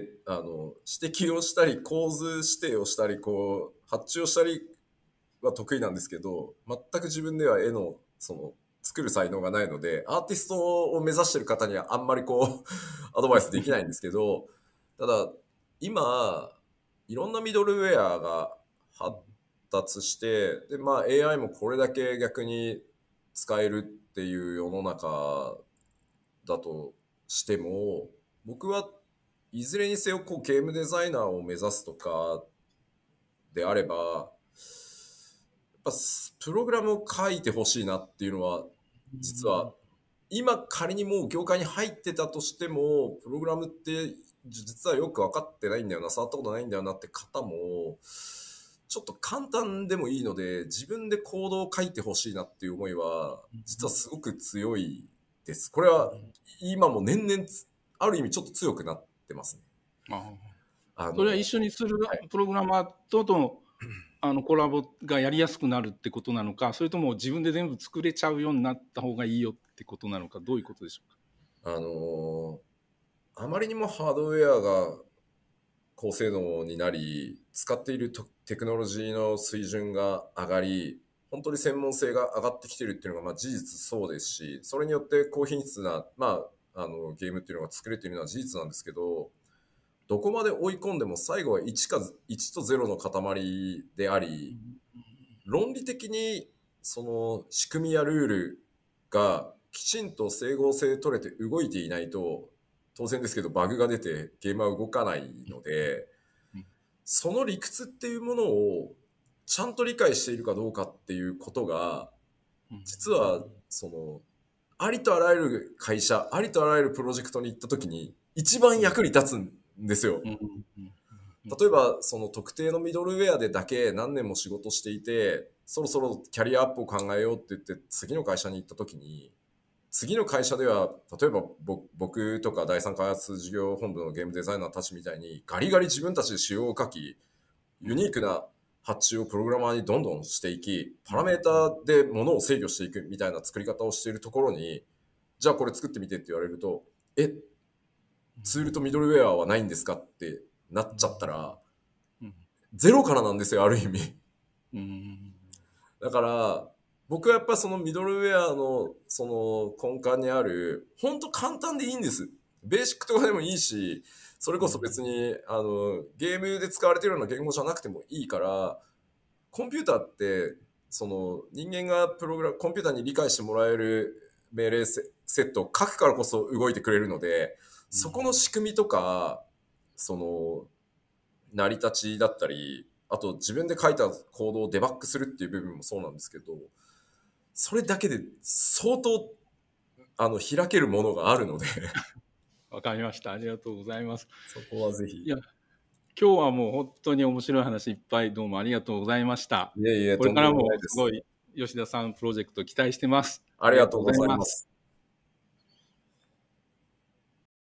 であの指摘をしたり構図指定をしたりこう発注をしたりは得意なんですけど全く自分では絵のその作る才能がないので、アーティストを目指してる方にはあんまりこう、*laughs* アドバイスできないんですけど、ただ、今、いろんなミドルウェアが発達して、で、まあ AI もこれだけ逆に使えるっていう世の中だとしても、僕はいずれにせよこうゲームデザイナーを目指すとかであれば、やっぱプログラムを書いてほしいなっていうのは実は今仮にもう業界に入ってたとしてもプログラムって実はよく分かってないんだよな触ったことないんだよなって方もちょっと簡単でもいいので自分で行動を書いてほしいなっていう思いは実はすごく強いです。これは今も年々ある意味ちょっと強くなってますね。あそれは一緒にするプログラマーとのあのコラボがやりやすくなるってことなのかそれとも自分で全部作れちゃうようになった方がいいよってことなのかどういうことでしょうかあのー、あまりにもハードウェアが高性能になり使っているテクノロジーの水準が上がり本当に専門性が上がってきてるっていうのがまあ事実そうですしそれによって高品質な、まあ、あのゲームっていうのが作れているのは事実なんですけどどこまで追い込んでも最後は1か1と0の塊であり、論理的にその仕組みやルールがきちんと整合性取れて動いていないと、当然ですけどバグが出てゲームは動かないので、その理屈っていうものをちゃんと理解しているかどうかっていうことが、実はその、ありとあらゆる会社、ありとあらゆるプロジェクトに行った時に一番役に立つんですよ。例えばその特定のミドルウェアでだけ何年も仕事していてそろそろキャリアアップを考えようって言って次の会社に行った時に次の会社では例えば僕とか第三開発事業本部のゲームデザイナーたちみたいにガリガリ自分たちで仕様を書きユニークな発注をプログラマーにどんどんしていきパラメーターでものを制御していくみたいな作り方をしているところにじゃあこれ作ってみてって言われるとえツールとミドルウェアはないんですかってなっちゃったら、ゼロからなんですよ、ある意味。だから、僕はやっぱそのミドルウェアのその根幹にある、ほんと簡単でいいんです。ベーシックとかでもいいし、それこそ別に、あの、ゲームで使われてるような言語じゃなくてもいいから、コンピューターって、その人間がプログラム、コンピューターに理解してもらえる命令セットを書くからこそ動いてくれるので、そこの仕組みとか、その、成り立ちだったり、あと自分で書いた行動をデバッグするっていう部分もそうなんですけど、それだけで相当、あの、開けるものがあるので *laughs* わかりました。ありがとうございます。そこはぜひ。いや、今日はもう本当に面白い話いっぱいどうもありがとうございました。いやいや、これからもすごい吉田さんプロジェクト期待してます。ありがとうございます。